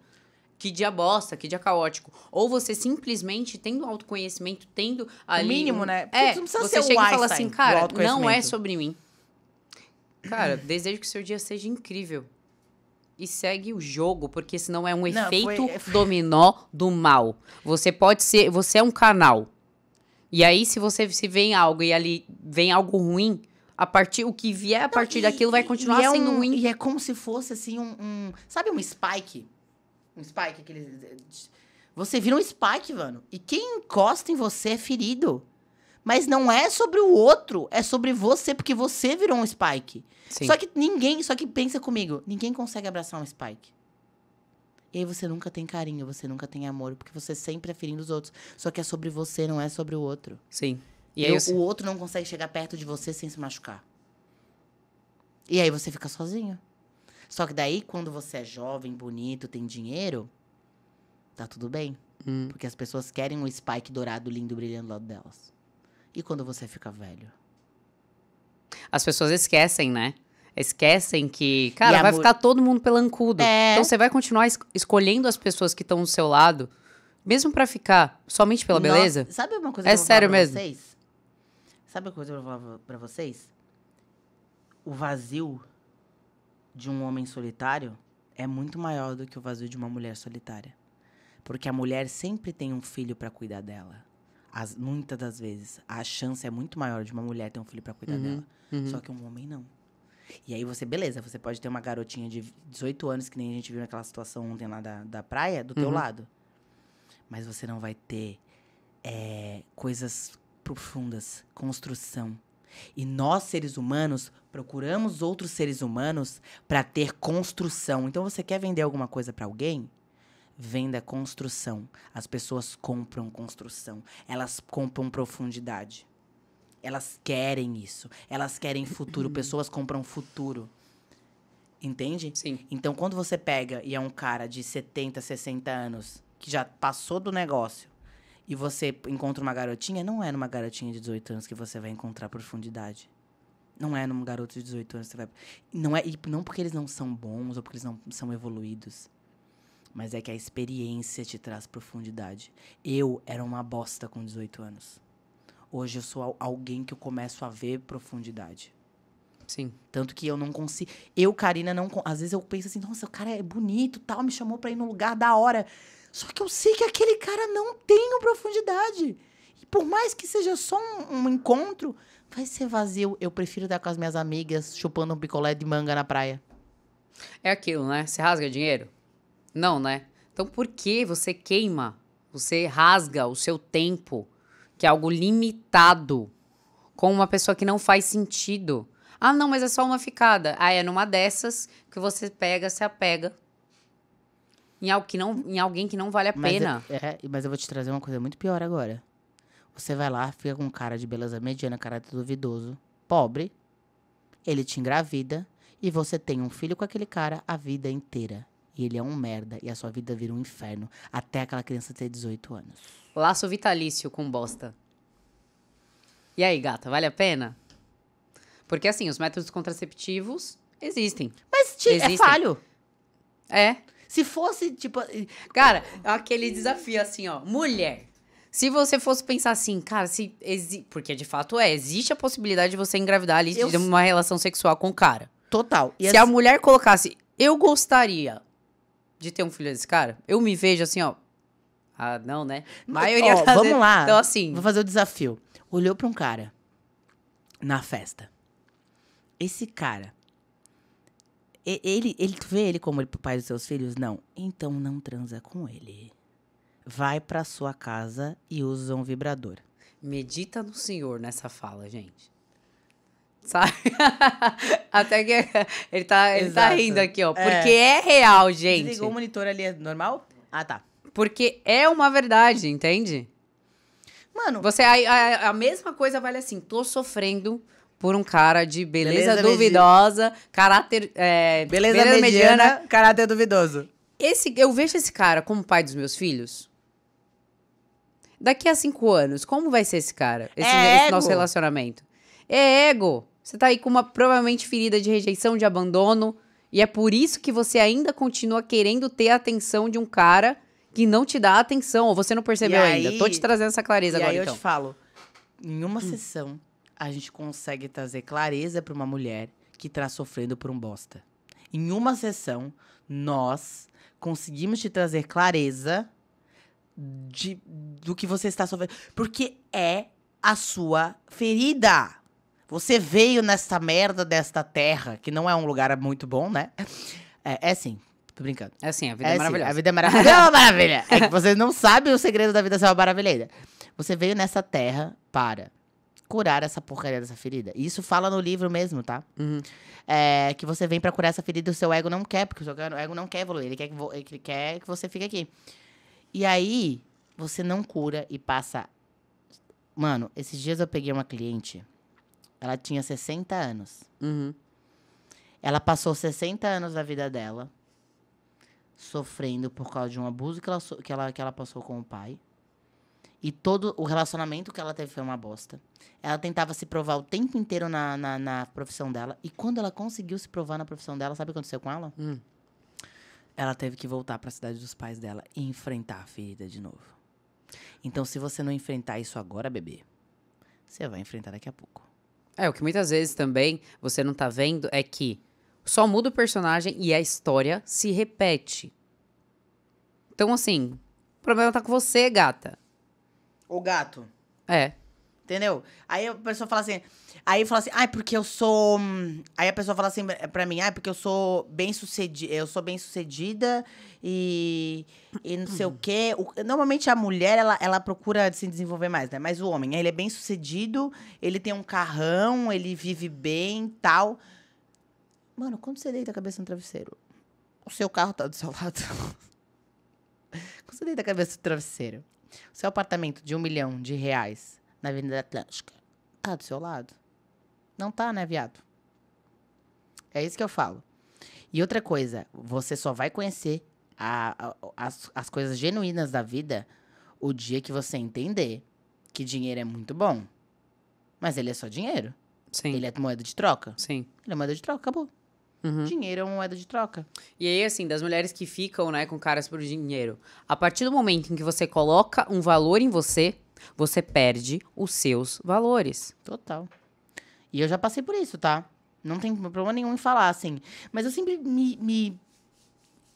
que dia bosta, que dia caótico. Ou você simplesmente tendo autoconhecimento, tendo ali. O mínimo, um... né? É, porque é, você chega e fala assim, cara, não é sobre mim. Cara, desejo que seu dia seja incrível. E segue o jogo, porque senão é um não, efeito foi... dominó do mal. Você pode ser. Você é um canal. E aí, se você se vem algo e ali vem algo ruim, a partir o que vier a partir não, e, daquilo vai continuar e, e é sendo um, ruim. E é como se fosse assim um, um sabe um spike um spike que eles. Você vira um spike, mano. E quem encosta em você é ferido. Mas não é sobre o outro, é sobre você, porque você virou um spike. Sim. Só que ninguém, só que pensa comigo, ninguém consegue abraçar um spike. E aí você nunca tem carinho, você nunca tem amor, porque você sempre é ferindo os outros. Só que é sobre você, não é sobre o outro. Sim. E, é o outro não consegue chegar perto de você sem se machucar. E aí você fica sozinho. Só que daí, quando você é jovem, bonito, tem dinheiro, tá tudo bem. Hum. Porque as pessoas querem um spike dourado, lindo, brilhando do lado delas. E quando você fica velho? As pessoas esquecem, né? Esquecem que, cara, vai amor... ficar todo mundo pelancudo. É... Então você vai continuar es escolhendo as pessoas que estão do seu lado, mesmo para ficar somente pela Nossa, beleza? Sabe uma coisa é que eu vou sério falar pra mesmo? vocês? Sabe uma coisa que eu vou falar pra vocês? O vazio de um homem solitário é muito maior do que o vazio de uma mulher solitária. Porque a mulher sempre tem um filho para cuidar dela. As, muitas das vezes. A chance é muito maior de uma mulher ter um filho para cuidar uhum, dela. Uhum. Só que um homem não. E aí você, beleza, você pode ter uma garotinha de 18 anos, que nem a gente viu naquela situação ontem lá da, da praia, do uhum. teu lado. Mas você não vai ter é, coisas profundas, construção. E nós, seres humanos, Procuramos outros seres humanos para ter construção. Então você quer vender alguma coisa para alguém? Venda construção. As pessoas compram construção. Elas compram profundidade. Elas querem isso. Elas querem futuro. Uhum. Pessoas compram futuro. Entende? Sim. Então quando você pega e é um cara de 70, 60 anos que já passou do negócio e você encontra uma garotinha, não é numa garotinha de 18 anos que você vai encontrar profundidade não é num garoto de 18 anos que você vai. Não, é, e não porque eles não são bons ou porque eles não são evoluídos. Mas é que a experiência te traz profundidade. Eu era uma bosta com 18 anos. Hoje eu sou alguém que eu começo a ver profundidade. Sim. Tanto que eu não consigo. Eu, Karina, não. Às vezes eu penso assim, nossa, o cara é bonito tal, me chamou pra ir num lugar da hora. Só que eu sei que aquele cara não tem profundidade. E por mais que seja só um, um encontro, vai ser vazio. Eu prefiro estar com as minhas amigas chupando um picolé de manga na praia. É aquilo, né? Você rasga dinheiro? Não, né? Então por que você queima? Você rasga o seu tempo, que é algo limitado, com uma pessoa que não faz sentido. Ah, não, mas é só uma ficada. Ah, é numa dessas que você pega, se apega em, algo que não, em alguém que não vale a mas é pena. Eu, é, mas eu vou te trazer uma coisa muito pior agora. Você vai lá, fica com cara de beleza mediana, cara duvidoso, pobre, ele te engravida e você tem um filho com aquele cara a vida inteira. E ele é um merda e a sua vida vira um inferno até aquela criança ter 18 anos. Laço vitalício com bosta. E aí, gata, vale a pena? Porque assim, os métodos contraceptivos existem. Mas te, é existem. é falho. É. Se fosse, tipo. Cara, aquele desafio assim, ó. Mulher, se você fosse pensar assim, cara, se existe porque de fato é, existe a possibilidade de você engravidar ali eu... de uma relação sexual com o cara. Total. E se as... a assim mulher colocasse, eu gostaria de ter um filho desse cara, eu me vejo assim, ó. Ah, não, né? Maioria oh, das vamos lá. Então assim, vou fazer o desafio. Olhou para um cara na festa. Esse cara ele, ele, tu vê ele como ele pai dos seus filhos? Não. Então não transa com ele vai para sua casa e usa um vibrador. Medita no Senhor nessa fala, gente. Sabe? Até que ele tá, ele tá rindo aqui, ó. É. Porque é, é real, gente. Desligou o monitor ali, é normal? Ah, tá. Porque é uma verdade, entende? Mano. Você, a, a, a mesma coisa vale assim. Tô sofrendo por um cara de beleza, beleza duvidosa, mediana. caráter. É, beleza, beleza mediana, mediana, caráter duvidoso. Esse, eu vejo esse cara como pai dos meus filhos. Daqui a cinco anos, como vai ser esse cara? Esse, é esse nosso relacionamento? É ego. Você tá aí com uma provavelmente ferida de rejeição, de abandono. E é por isso que você ainda continua querendo ter a atenção de um cara que não te dá atenção. Ou você não percebeu aí, ainda. Tô te trazendo essa clareza e agora. Aí então. eu te então. falo: em uma hum. sessão, a gente consegue trazer clareza para uma mulher que tá sofrendo por um bosta. Em uma sessão, nós conseguimos te trazer clareza de, do que você está sofrendo. Porque é a sua ferida. Você veio nessa merda desta terra, que não é um lugar muito bom, né? É, é sim. Tô brincando. É sim, a vida é, é assim, maravilhosa. Sim, a vida é maravilhosa. é uma maravilha. É que você não sabe o segredo da vida ser é uma maravilha? Você veio nessa terra para curar essa porcaria dessa ferida. E isso fala no livro mesmo, tá? Uhum. É, que você vem para curar essa ferida e o seu ego não quer, porque o seu ego não quer evoluir. Ele quer, que ele quer que você fique aqui. E aí, você não cura e passa. Mano, esses dias eu peguei uma cliente, ela tinha 60 anos. Uhum. Ela passou 60 anos da vida dela sofrendo por causa de um abuso que ela, que ela, que ela passou com o pai. E todo o relacionamento que ela teve foi uma bosta. Ela tentava se provar o tempo inteiro na, na, na profissão dela. E quando ela conseguiu se provar na profissão dela, sabe o que aconteceu com ela? Hum ela teve que voltar para a cidade dos pais dela e enfrentar a ferida de novo. Então, se você não enfrentar isso agora, bebê, você vai enfrentar daqui a pouco. É, o que muitas vezes também você não tá vendo é que só muda o personagem e a história se repete. Então, assim, o problema tá com você, gata. Ou gato. É. Entendeu? Aí a pessoa fala assim. Aí fala assim, ah, porque eu sou. Hum", aí a pessoa fala assim pra mim, ah, porque eu sou bem sucedida. Eu sou bem sucedida e. E não sei o quê. O, normalmente a mulher, ela, ela procura se desenvolver mais, né? Mas o homem, ele é bem sucedido, ele tem um carrão, ele vive bem tal. Mano, quando você deita a cabeça no travesseiro, o seu carro tá do seu lado. quando você deita a cabeça no travesseiro, o seu apartamento de um milhão de reais na Avenida Atlântica. Tá do seu lado? Não tá, né, viado? É isso que eu falo. E outra coisa, você só vai conhecer a, a, as, as coisas genuínas da vida o dia que você entender que dinheiro é muito bom. Mas ele é só dinheiro. Sim. Ele é moeda de troca. Sim. Ele é moeda de troca, acabou. Uhum. Dinheiro é uma moeda de troca. E aí, assim, das mulheres que ficam, né, com caras por dinheiro, a partir do momento em que você coloca um valor em você, você perde os seus valores. Total. E eu já passei por isso, tá? Não tem problema nenhum em falar, assim. Mas eu sempre me. me,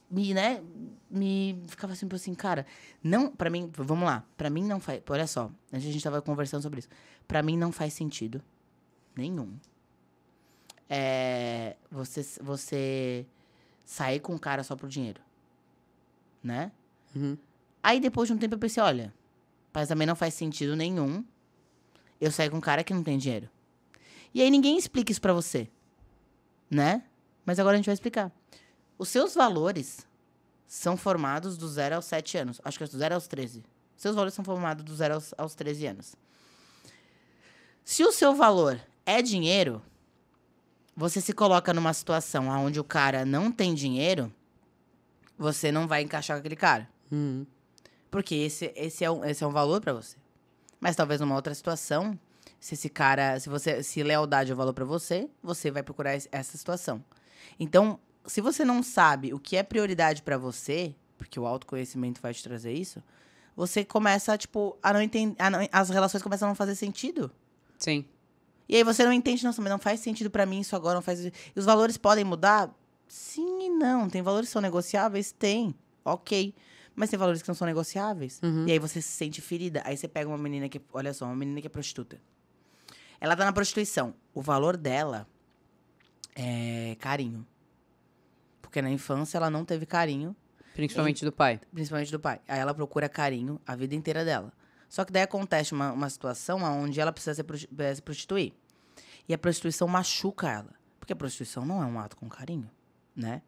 me né? Me ficava sempre assim, cara. Não, para mim, vamos lá. para mim não faz. Olha só, a gente tava conversando sobre isso. para mim não faz sentido nenhum. É. Você. Você sair com o cara só por dinheiro. Né? Uhum. Aí depois de um tempo eu pensei, olha, mas também não faz sentido nenhum eu sair com um cara que não tem dinheiro. E aí ninguém explica isso para você, né? Mas agora a gente vai explicar. Os seus valores são formados do 0 aos 7 anos. Acho que é do 0 aos 13. Seus valores são formados do 0 aos, aos 13 anos. Se o seu valor é dinheiro, você se coloca numa situação onde o cara não tem dinheiro, você não vai encaixar com aquele cara. Uhum. Porque esse, esse, é, um, esse é um valor para você. Mas talvez numa outra situação, se esse cara, se você, se lealdade é um valor para você, você vai procurar essa situação. Então, se você não sabe o que é prioridade para você, porque o autoconhecimento vai te trazer isso, você começa, tipo, a não entender. As relações começam a não fazer sentido. Sim. E aí você não entende, não, mas não faz sentido para mim isso agora, não faz. E os valores podem mudar? Sim e não. Tem valores que são negociáveis? Tem. Ok. Mas tem valores que não são negociáveis. Uhum. E aí você se sente ferida. Aí você pega uma menina que, olha só, uma menina que é prostituta. Ela tá na prostituição. O valor dela é carinho. Porque na infância ela não teve carinho. Principalmente e... do pai. Principalmente do pai. Aí ela procura carinho a vida inteira dela. Só que daí acontece uma, uma situação onde ela precisa eh, se prostituir. E a prostituição machuca ela. Porque a prostituição não é um ato com carinho, né?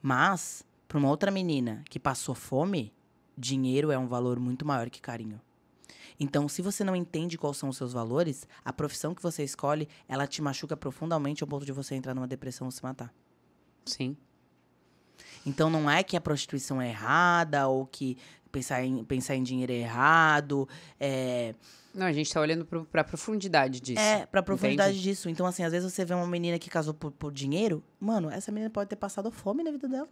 Mas para uma outra menina que passou fome, dinheiro é um valor muito maior que carinho. Então, se você não entende quais são os seus valores, a profissão que você escolhe, ela te machuca profundamente ao ponto de você entrar numa depressão ou se matar. Sim. Então não é que a prostituição é errada ou que pensar em, pensar em dinheiro é errado. É... Não, a gente está olhando para a profundidade disso. É, para a profundidade entende? disso. Então, assim, às vezes você vê uma menina que casou por, por dinheiro. Mano, essa menina pode ter passado fome na vida dela.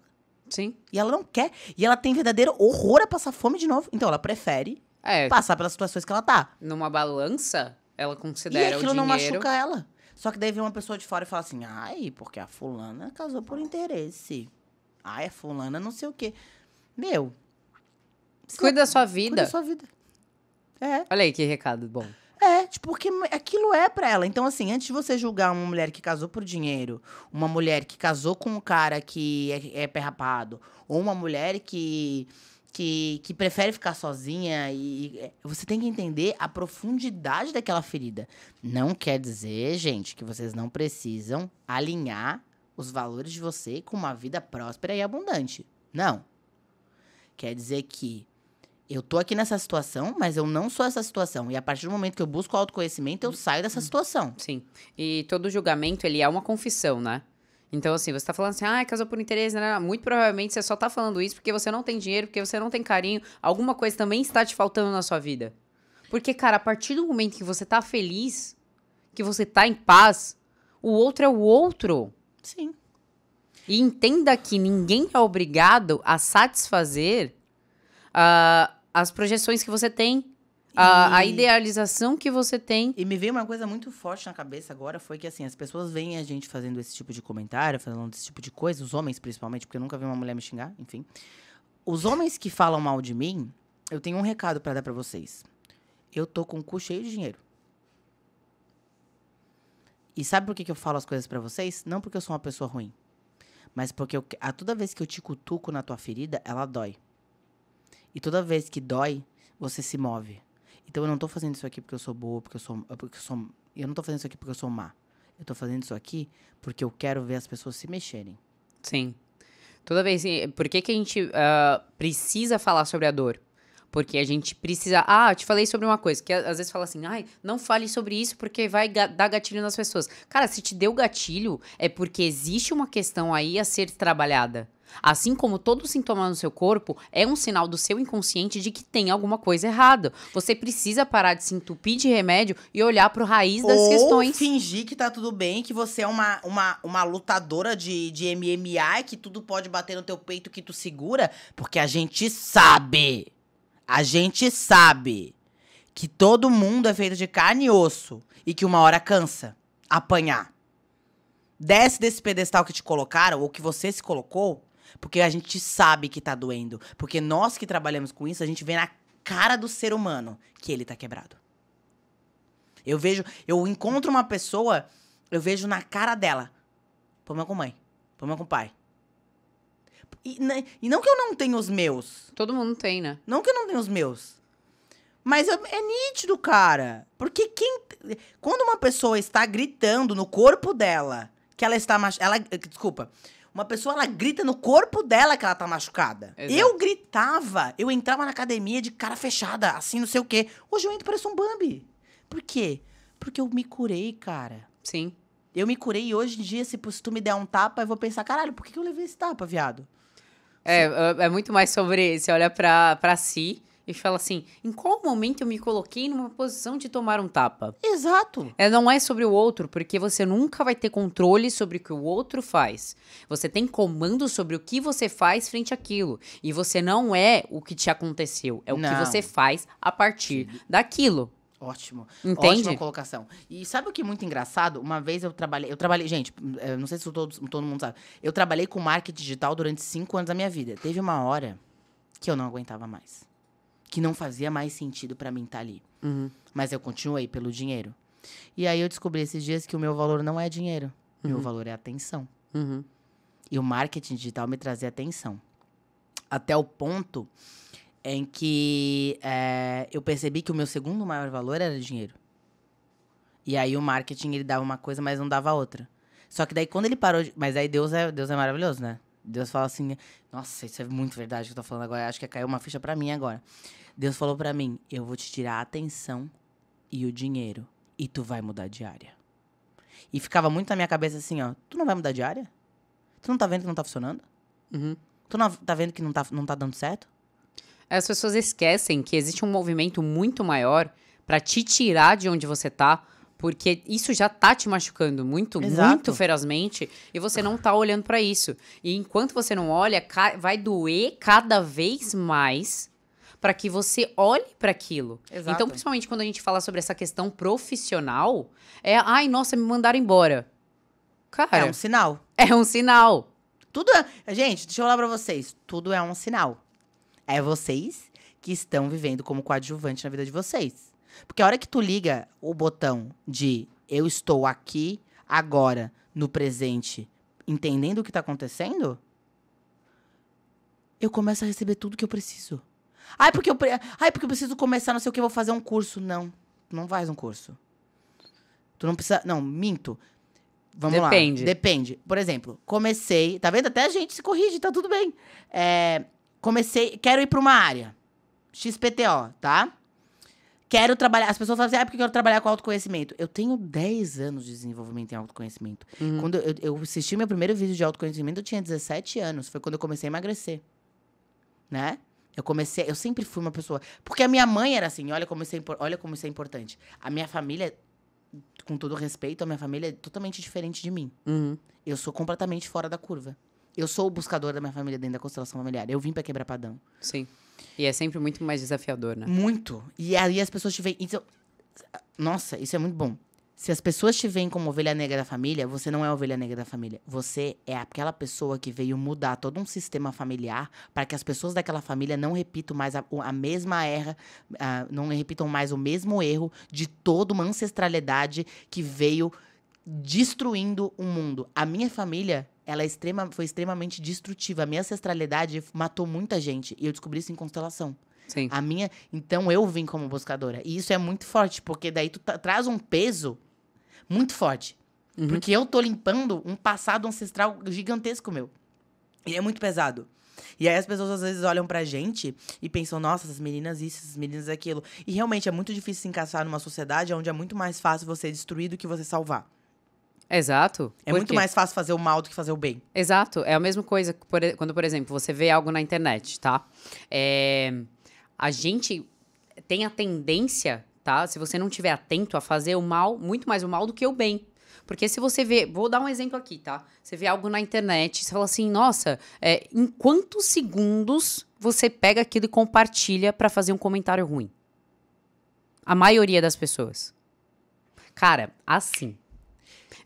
Sim. E ela não quer. E ela tem verdadeiro horror a passar fome de novo. Então ela prefere é, passar pelas situações que ela tá. Numa balança, ela considera e aquilo o dinheiro... não machuca ela. Só que daí vem uma pessoa de fora e fala assim: ai, porque a fulana casou por interesse. Ai, a fulana não sei o quê. Meu. Cuida da sua vida. Cuida da sua vida. É. Olha aí que recado bom. É, tipo, porque aquilo é pra ela. Então, assim, antes de você julgar uma mulher que casou por dinheiro, uma mulher que casou com um cara que é, é perrapado, ou uma mulher que que, que, prefere ficar sozinha e, é, você tem que entender a profundidade daquela ferida. Não quer dizer, gente, que vocês não precisam alinhar os valores de você com uma vida próspera e abundante. Não. Quer dizer que eu tô aqui nessa situação, mas eu não sou essa situação. E a partir do momento que eu busco autoconhecimento, eu saio dessa hum. situação. Sim. E todo julgamento, ele é uma confissão, né? Então, assim, você tá falando assim, ah, casou por interesse, né, né, né? muito provavelmente você só tá falando isso porque você não tem dinheiro, porque você não tem carinho, alguma coisa também está te faltando na sua vida. Porque, cara, a partir do momento que você tá feliz, que você tá em paz, o outro é o outro. Sim. E entenda que ninguém é obrigado a satisfazer uh, as projeções que você tem, a, a, idealização que você tem. E me veio uma coisa muito forte na cabeça agora, foi que assim, as pessoas veem a gente fazendo esse tipo de comentário, falando desse tipo de coisa, os homens principalmente, porque eu nunca vi uma mulher me xingar, enfim. Os homens que falam mal de mim, eu tenho um recado para dar para vocês. Eu tô com o cu cheio de dinheiro. E sabe por que, que eu falo as coisas para vocês? Não porque eu sou uma pessoa ruim, mas porque eu, a toda vez que eu te cutuco na tua ferida, ela dói. E toda vez que dói, você se move. Então eu não tô fazendo isso aqui porque eu sou boa, porque eu sou. Porque eu, sou eu não tô fazendo isso aqui porque eu sou má. Eu tô fazendo isso aqui porque eu quero ver as pessoas se mexerem. Sim. Toda vez. Por que, que a gente uh, precisa falar sobre a dor? Porque a gente precisa. Ah, eu te falei sobre uma coisa, que às vezes fala assim, ai, não fale sobre isso porque vai ga dar gatilho nas pessoas. Cara, se te deu gatilho, é porque existe uma questão aí a ser trabalhada. Assim como todo sintoma no seu corpo é um sinal do seu inconsciente de que tem alguma coisa errada. Você precisa parar de se entupir de remédio e olhar para o raiz das Ou questões. fingir que tá tudo bem, que você é uma, uma, uma lutadora de, de MMA, que tudo pode bater no teu peito que tu segura, porque a gente sabe. A gente sabe que todo mundo é feito de carne e osso e que uma hora cansa apanhar. Desce desse pedestal que te colocaram ou que você se colocou porque a gente sabe que tá doendo. Porque nós que trabalhamos com isso, a gente vê na cara do ser humano que ele tá quebrado. Eu vejo, eu encontro uma pessoa, eu vejo na cara dela. Problema com mãe, problema com pai. E, e, não que eu não tenha os meus. Todo mundo tem, né? Não que eu não tenha os meus. Mas eu, é nítido, cara. Porque quem. Quando uma pessoa está gritando no corpo dela que ela está. Ela, desculpa. Uma pessoa, ela grita no corpo dela que ela tá machucada. Exato. Eu gritava, eu entrava na academia de cara fechada, assim, não sei o quê. Hoje eu entro parece um Bambi. Por quê? Porque eu me curei, cara. Sim. Eu me curei e hoje em dia, se tu me der um tapa, eu vou pensar, caralho, por que eu levei esse tapa, viado? É, é, é muito mais sobre Você olha pra, pra si e fala assim: em qual momento eu me coloquei numa posição de tomar um tapa? Exato. É, não é sobre o outro, porque você nunca vai ter controle sobre o que o outro faz. Você tem comando sobre o que você faz frente àquilo. E você não é o que te aconteceu, é o não. que você faz a partir Sim. daquilo. Ótimo. Entende? Ótima colocação. E sabe o que é muito engraçado? Uma vez eu trabalhei. Eu trabalhei, gente, não sei se todo, todo mundo sabe. Eu trabalhei com marketing digital durante cinco anos da minha vida. Teve uma hora que eu não aguentava mais que não fazia mais sentido para mim estar tá ali. Uhum. Mas eu continuei pelo dinheiro. E aí eu descobri esses dias que o meu valor não é dinheiro. Uhum. Meu valor é atenção. Uhum. E o marketing digital me trazia atenção. Até o ponto em que é, eu percebi que o meu segundo maior valor era dinheiro. E aí o marketing ele dava uma coisa, mas não dava outra. Só que daí quando ele parou de... Mas aí Deus é, Deus é maravilhoso, né? Deus fala assim: Nossa, isso é muito verdade que eu tô falando agora. Acho que caiu uma ficha para mim agora. Deus falou para mim: Eu vou te tirar a atenção e o dinheiro. E tu vai mudar de área. E ficava muito na minha cabeça assim: Ó, tu não vai mudar de área? Tu não tá vendo que não tá funcionando? Uhum. Tu não tá vendo que não tá, não tá dando certo? As pessoas esquecem que existe um movimento muito maior para te tirar de onde você tá porque isso já tá te machucando muito, Exato. muito ferozmente, e você não tá olhando para isso. E enquanto você não olha, vai doer cada vez mais para que você olhe para aquilo. Então, principalmente quando a gente fala sobre essa questão profissional, é, ai, nossa, me mandaram embora. Cara, é um sinal. É um sinal. Tudo, é... gente, deixa eu falar para vocês, tudo é um sinal. É vocês que estão vivendo como coadjuvante na vida de vocês. Porque a hora que tu liga o botão de eu estou aqui, agora, no presente, entendendo o que está acontecendo, eu começo a receber tudo que eu preciso. Ai, porque eu, pre... Ai, porque eu preciso começar, não sei o que, vou fazer um curso. Não, não faz um curso. Tu não precisa. Não, minto. Vamos Depende. lá. Depende. Por exemplo, comecei. Tá vendo? Até a gente se corrige, tá tudo bem. É, comecei. Quero ir para uma área. XPTO, tá? quero trabalhar. As pessoas falam assim, ah, é porque eu quero trabalhar com autoconhecimento. Eu tenho 10 anos de desenvolvimento em autoconhecimento. Uhum. Quando eu, eu assisti meu primeiro vídeo de autoconhecimento, eu tinha 17 anos. Foi quando eu comecei a emagrecer. Né? Eu comecei, eu sempre fui uma pessoa. Porque a minha mãe era assim, olha como isso é, olha como isso é importante. A minha família, com todo respeito, a minha família é totalmente diferente de mim. Uhum. Eu sou completamente fora da curva. Eu sou o buscador da minha família dentro da constelação familiar. Eu vim para quebrar padrão. Sim. E é sempre muito mais desafiador, né? Muito. E aí as pessoas te veem. Então, nossa, isso é muito bom. Se as pessoas te veem como ovelha negra da família, você não é ovelha negra da família. Você é aquela pessoa que veio mudar todo um sistema familiar para que as pessoas daquela família não repitam mais a, a mesma erra, a, não repitam mais o mesmo erro de toda uma ancestralidade que veio destruindo o mundo. A minha família ela é extrema, foi extremamente destrutiva. A minha ancestralidade matou muita gente. E eu descobri isso em constelação. Sim. A minha. Então eu vim como buscadora. E isso é muito forte, porque daí tu tá, traz um peso muito forte. Uhum. Porque eu tô limpando um passado ancestral gigantesco meu. E é muito pesado. E aí as pessoas às vezes olham pra gente e pensam, nossa, essas meninas isso, essas meninas aquilo. E realmente é muito difícil se encaixar numa sociedade onde é muito mais fácil você destruir do que você salvar. Exato. É muito quê? mais fácil fazer o mal do que fazer o bem. Exato. É a mesma coisa por, quando, por exemplo, você vê algo na internet, tá? É, a gente tem a tendência, tá? Se você não estiver atento a fazer o mal, muito mais o mal do que o bem. Porque se você vê, vou dar um exemplo aqui, tá? Você vê algo na internet, você fala assim, nossa, é, em quantos segundos você pega aquilo e compartilha para fazer um comentário ruim? A maioria das pessoas. Cara, assim,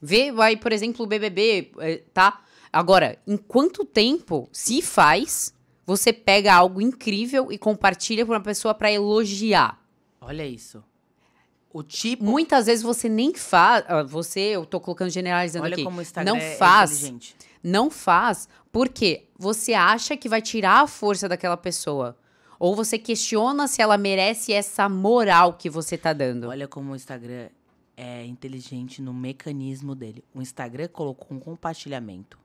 Vê, vai, por exemplo, o BBB, eh, tá? Agora, em quanto tempo se faz, você pega algo incrível e compartilha para uma pessoa para elogiar? Olha isso. O tipo. Muitas vezes você nem faz. Ah, você, eu tô colocando generalizando Olha aqui. Como o Instagram não é faz. não faz porque você acha que vai tirar a força daquela pessoa. Ou você questiona se ela merece essa moral que você tá dando. Olha como o Instagram é inteligente no mecanismo dele. O Instagram colocou um compartilhamento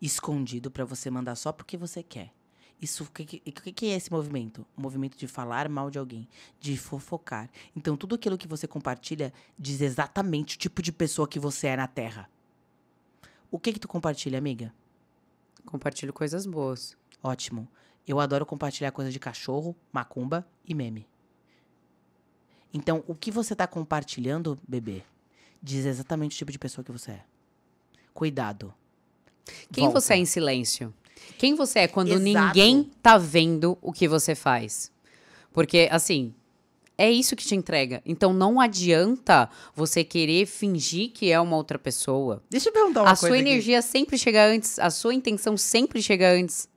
escondido para você mandar só porque você quer. Isso, o que, que, que, é esse movimento? O movimento de falar mal de alguém, de fofocar. Então, tudo aquilo que você compartilha diz exatamente o tipo de pessoa que você é na Terra. O que que tu compartilha, amiga? Compartilho coisas boas. Ótimo. Eu adoro compartilhar coisas de cachorro, macumba e meme. Então, o que você está compartilhando, bebê, diz exatamente o tipo de pessoa que você é. Cuidado. Quem Volta. você é em silêncio? Quem você é quando Exato. ninguém tá vendo o que você faz? Porque, assim, é isso que te entrega. Então não adianta você querer fingir que é uma outra pessoa. Deixa eu perguntar uma a coisa. A sua energia aqui. sempre chega antes, a sua intenção sempre chega antes.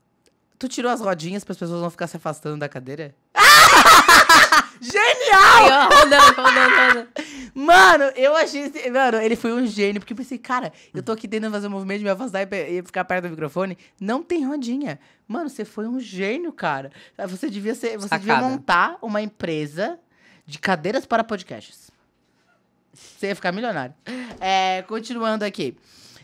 Tu tirou as rodinhas para as pessoas não ficar se afastando da cadeira? Genial! Eu, rodando, rodando, rodando. Mano, eu achei. Esse... Mano, ele foi um gênio, porque eu pensei, cara, eu tô aqui tentando fazer um movimento me afastar e ficar perto do microfone. Não tem rodinha. Mano, você foi um gênio, cara. Você devia ser. Você Sacada. devia montar uma empresa de cadeiras para podcasts. Você ia ficar milionário. É, continuando aqui.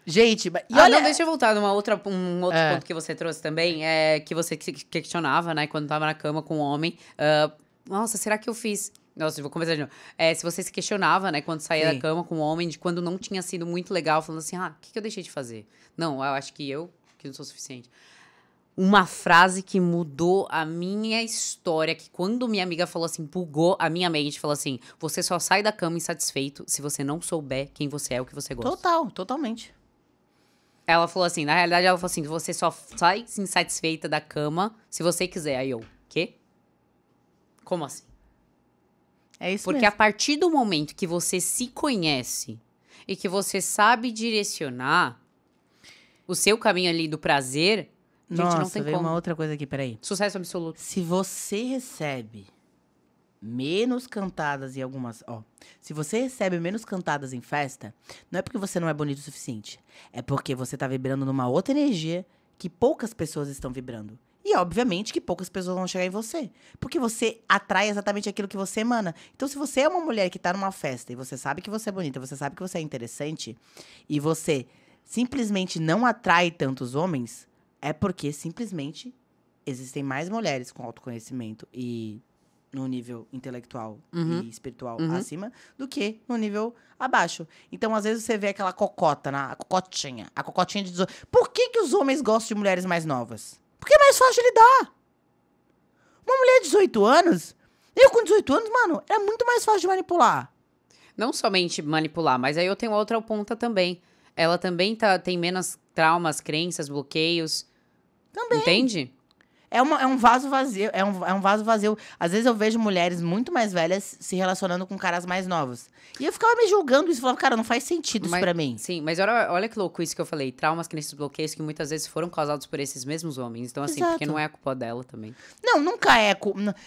Gente, e ah, olha... não, deixa eu voltar numa outra, um outro é. ponto que você trouxe também, é que você questionava, né, quando tava na cama com um homem, uh, nossa, será que eu fiz? Nossa, vou começar de novo. É, se você se questionava, né, quando saía Sim. da cama com um homem, de quando não tinha sido muito legal, falando assim, ah, o que, que eu deixei de fazer? Não, eu acho que eu que não sou suficiente uma frase que mudou a minha história, que quando minha amiga falou assim, bugou a minha mente, falou assim: "Você só sai da cama insatisfeito se você não souber quem você é, o que você gosta". Total, totalmente. Ela falou assim, na realidade ela falou assim: "Você só sai insatisfeita da cama se você quiser". Aí eu: "Quê?" Como assim? É isso Porque mesmo. a partir do momento que você se conhece e que você sabe direcionar o seu caminho ali do prazer, gente, Nossa, não tem veio como. uma outra coisa aqui, peraí. Sucesso absoluto. Se você recebe menos cantadas em algumas. Ó, se você recebe menos cantadas em festa, não é porque você não é bonito o suficiente. É porque você tá vibrando numa outra energia que poucas pessoas estão vibrando. E obviamente que poucas pessoas vão chegar em você. Porque você atrai exatamente aquilo que você emana. Então, se você é uma mulher que está numa festa e você sabe que você é bonita, você sabe que você é interessante, e você simplesmente não atrai tantos homens, é porque simplesmente existem mais mulheres com autoconhecimento e no nível intelectual uhum. e espiritual uhum. acima do que no nível abaixo. Então, às vezes, você vê aquela cocota, na, a cocotinha, a cocotinha de... Por que, que os homens gostam de mulheres mais novas? Porque é mais fácil lidar. Uma mulher de 18 anos, eu com 18 anos, mano, é muito mais fácil de manipular. Não somente manipular, mas aí eu tenho outra ponta também. Ela também tá, tem menos traumas, crenças, bloqueios. Também. Entende? É, uma, é um vaso vazio, é um, é um vaso vazio. Às vezes eu vejo mulheres muito mais velhas se relacionando com caras mais novos. E eu ficava me julgando isso, falava, cara, não faz sentido mas, isso pra mim. Sim, mas olha, olha que louco isso que eu falei. Traumas que nesses bloqueios que muitas vezes foram causados por esses mesmos homens. Então, assim, Exato. porque não é a culpa dela também. Não, nunca é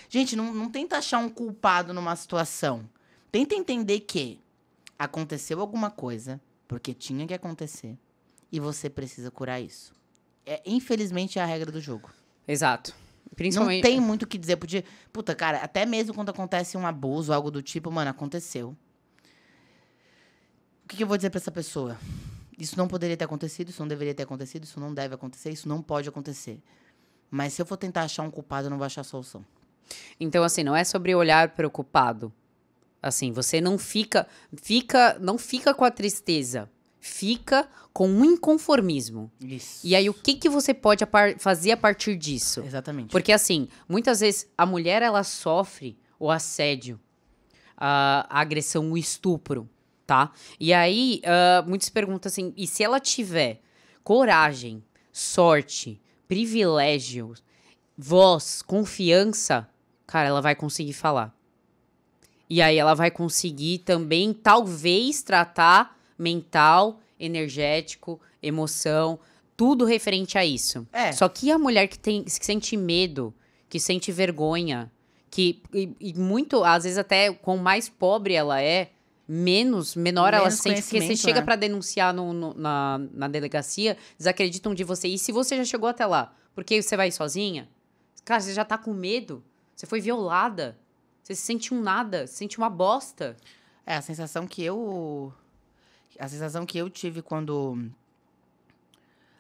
Gente, não, não tenta achar um culpado numa situação. Tenta entender que aconteceu alguma coisa, porque tinha que acontecer, e você precisa curar isso. É, infelizmente, é a regra do jogo. Exato. Principalmente... Não tem muito o que dizer. Podia... Puta, cara, até mesmo quando acontece um abuso, algo do tipo, mano, aconteceu. O que, que eu vou dizer para essa pessoa? Isso não poderia ter acontecido, isso não deveria ter acontecido, isso não deve acontecer, isso não pode acontecer. Mas se eu for tentar achar um culpado, eu não vou achar solução. Então, assim, não é sobre olhar preocupado. Assim, você não fica, fica, não fica com a tristeza fica com um inconformismo. Isso. E aí o que que você pode fazer a partir disso? Exatamente. Porque assim, muitas vezes a mulher ela sofre o assédio, a, a agressão, o estupro, tá? E aí uh, muitos perguntam assim, e se ela tiver coragem, sorte, privilégio, voz, confiança, cara, ela vai conseguir falar. E aí ela vai conseguir também, talvez, tratar mental, energético, emoção, tudo referente a isso. É. Só que a mulher que, tem, que sente medo, que sente vergonha, que e, e muito, às vezes até com mais pobre ela é, menos, menor menos ela sente, porque você né? chega é. para denunciar no, no, na, na delegacia, desacreditam de você. E se você já chegou até lá, porque você vai sozinha? Cara, você já tá com medo, você foi violada, você se sente um nada, se sente uma bosta. É, a sensação que eu a sensação que eu tive quando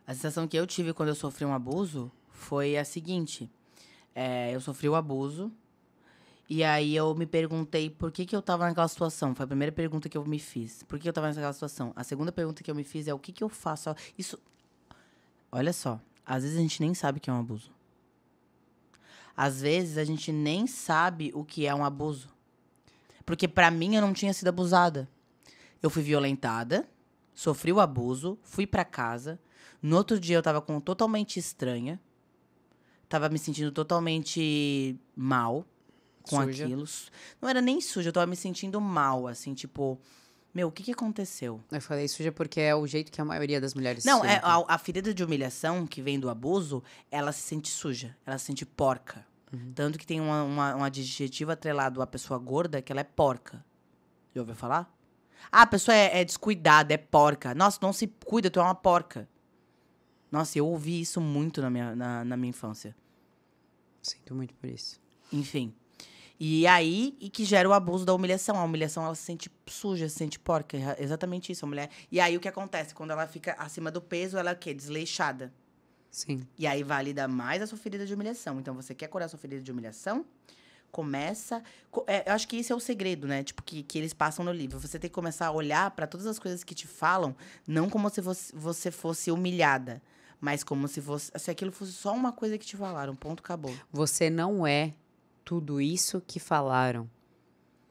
a sensação que eu tive quando eu sofri um abuso foi a seguinte: é, eu sofri o abuso e aí eu me perguntei por que que eu estava naquela situação. Foi a primeira pergunta que eu me fiz. Por que, eu estava naquela situação? A segunda pergunta que eu me fiz é o que que eu faço? Isso, olha só, às vezes a gente nem sabe o que é um abuso. Às vezes a gente nem sabe o que é um abuso. Porque para mim eu não tinha sido abusada eu fui violentada, sofri o abuso, fui para casa. No outro dia eu tava com totalmente estranha. Tava me sentindo totalmente mal com suja. aquilo. Não era nem suja, eu tava me sentindo mal, assim, tipo, meu, o que, que aconteceu? Eu falei suja porque é o jeito que a maioria das mulheres Não, é, a, a, ferida de humilhação que vem do abuso, ela se sente suja, ela se sente porca. Uhum. Tanto que tem uma, uma, um adjetivo atrelado à pessoa gorda que ela é porca. Já ouviu falar? Ah, a pessoa é, é descuidada, é porca. Nossa, não se cuida, tu é uma porca. Nossa, eu ouvi isso muito na minha, na, na minha infância. Sinto muito por isso. Enfim. E aí, e que gera o abuso da humilhação. A humilhação, ela se sente suja, se sente porca. É exatamente isso, a mulher. E aí, o que acontece? Quando ela fica acima do peso, ela é o quê? Desleixada. Sim. E aí, valida mais a sua ferida de humilhação. Então, você quer curar a sua ferida de humilhação? começa. É, eu acho que esse é o segredo, né? Tipo, que, que eles passam no livro. Você tem que começar a olhar para todas as coisas que te falam, não como se você, você fosse humilhada, mas como se, fosse se aquilo fosse só uma coisa que te falaram. Ponto, acabou. Você não é tudo isso que falaram.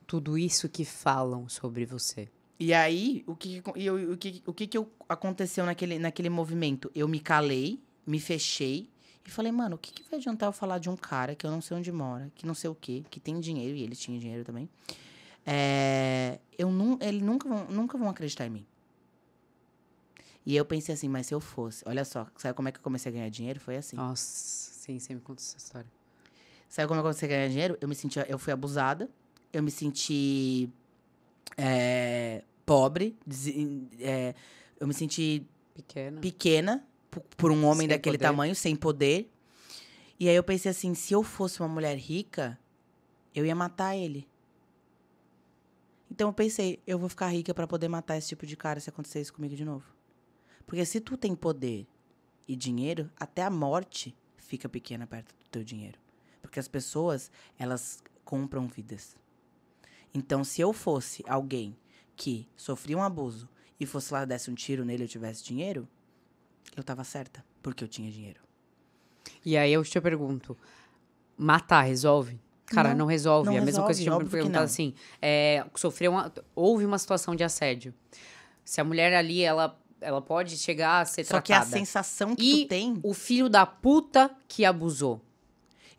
Tudo isso que falam sobre você. E aí, o que, eu, o que, o que, que aconteceu naquele, naquele movimento? Eu me calei, me fechei, e falei, mano, o que, que vai adiantar eu falar de um cara que eu não sei onde mora, que não sei o quê, que tem dinheiro, e ele tinha dinheiro também. É, eu não, ele nunca vão, nunca vão acreditar em mim. E eu pensei assim, mas se eu fosse, olha só, sabe como é que eu comecei a ganhar dinheiro? Foi assim. Nossa, sim, você me conta essa história. Sabe como eu comecei a ganhar dinheiro? Eu me senti, eu fui abusada, eu me senti é, pobre, é, eu me senti pequena, pequena por um homem sem daquele poder. tamanho, sem poder. E aí eu pensei assim, se eu fosse uma mulher rica, eu ia matar ele. Então eu pensei, eu vou ficar rica para poder matar esse tipo de cara se acontecer isso comigo de novo. Porque se tu tem poder e dinheiro, até a morte fica pequena perto do teu dinheiro. Porque as pessoas, elas compram vidas. Então, se eu fosse alguém que sofria um abuso e fosse lá desse um tiro nele eu tivesse dinheiro, eu estava certa, porque eu tinha dinheiro. E aí eu te pergunto, matar resolve? Cara, não, não resolve. Não é a mesma resolve, coisa que eu perguntar assim, é, sofreu uma, houve uma situação de assédio. Se a mulher ali, ela ela pode chegar a ser Só é tratada. Só que a sensação que e tu tem... o filho da puta que abusou.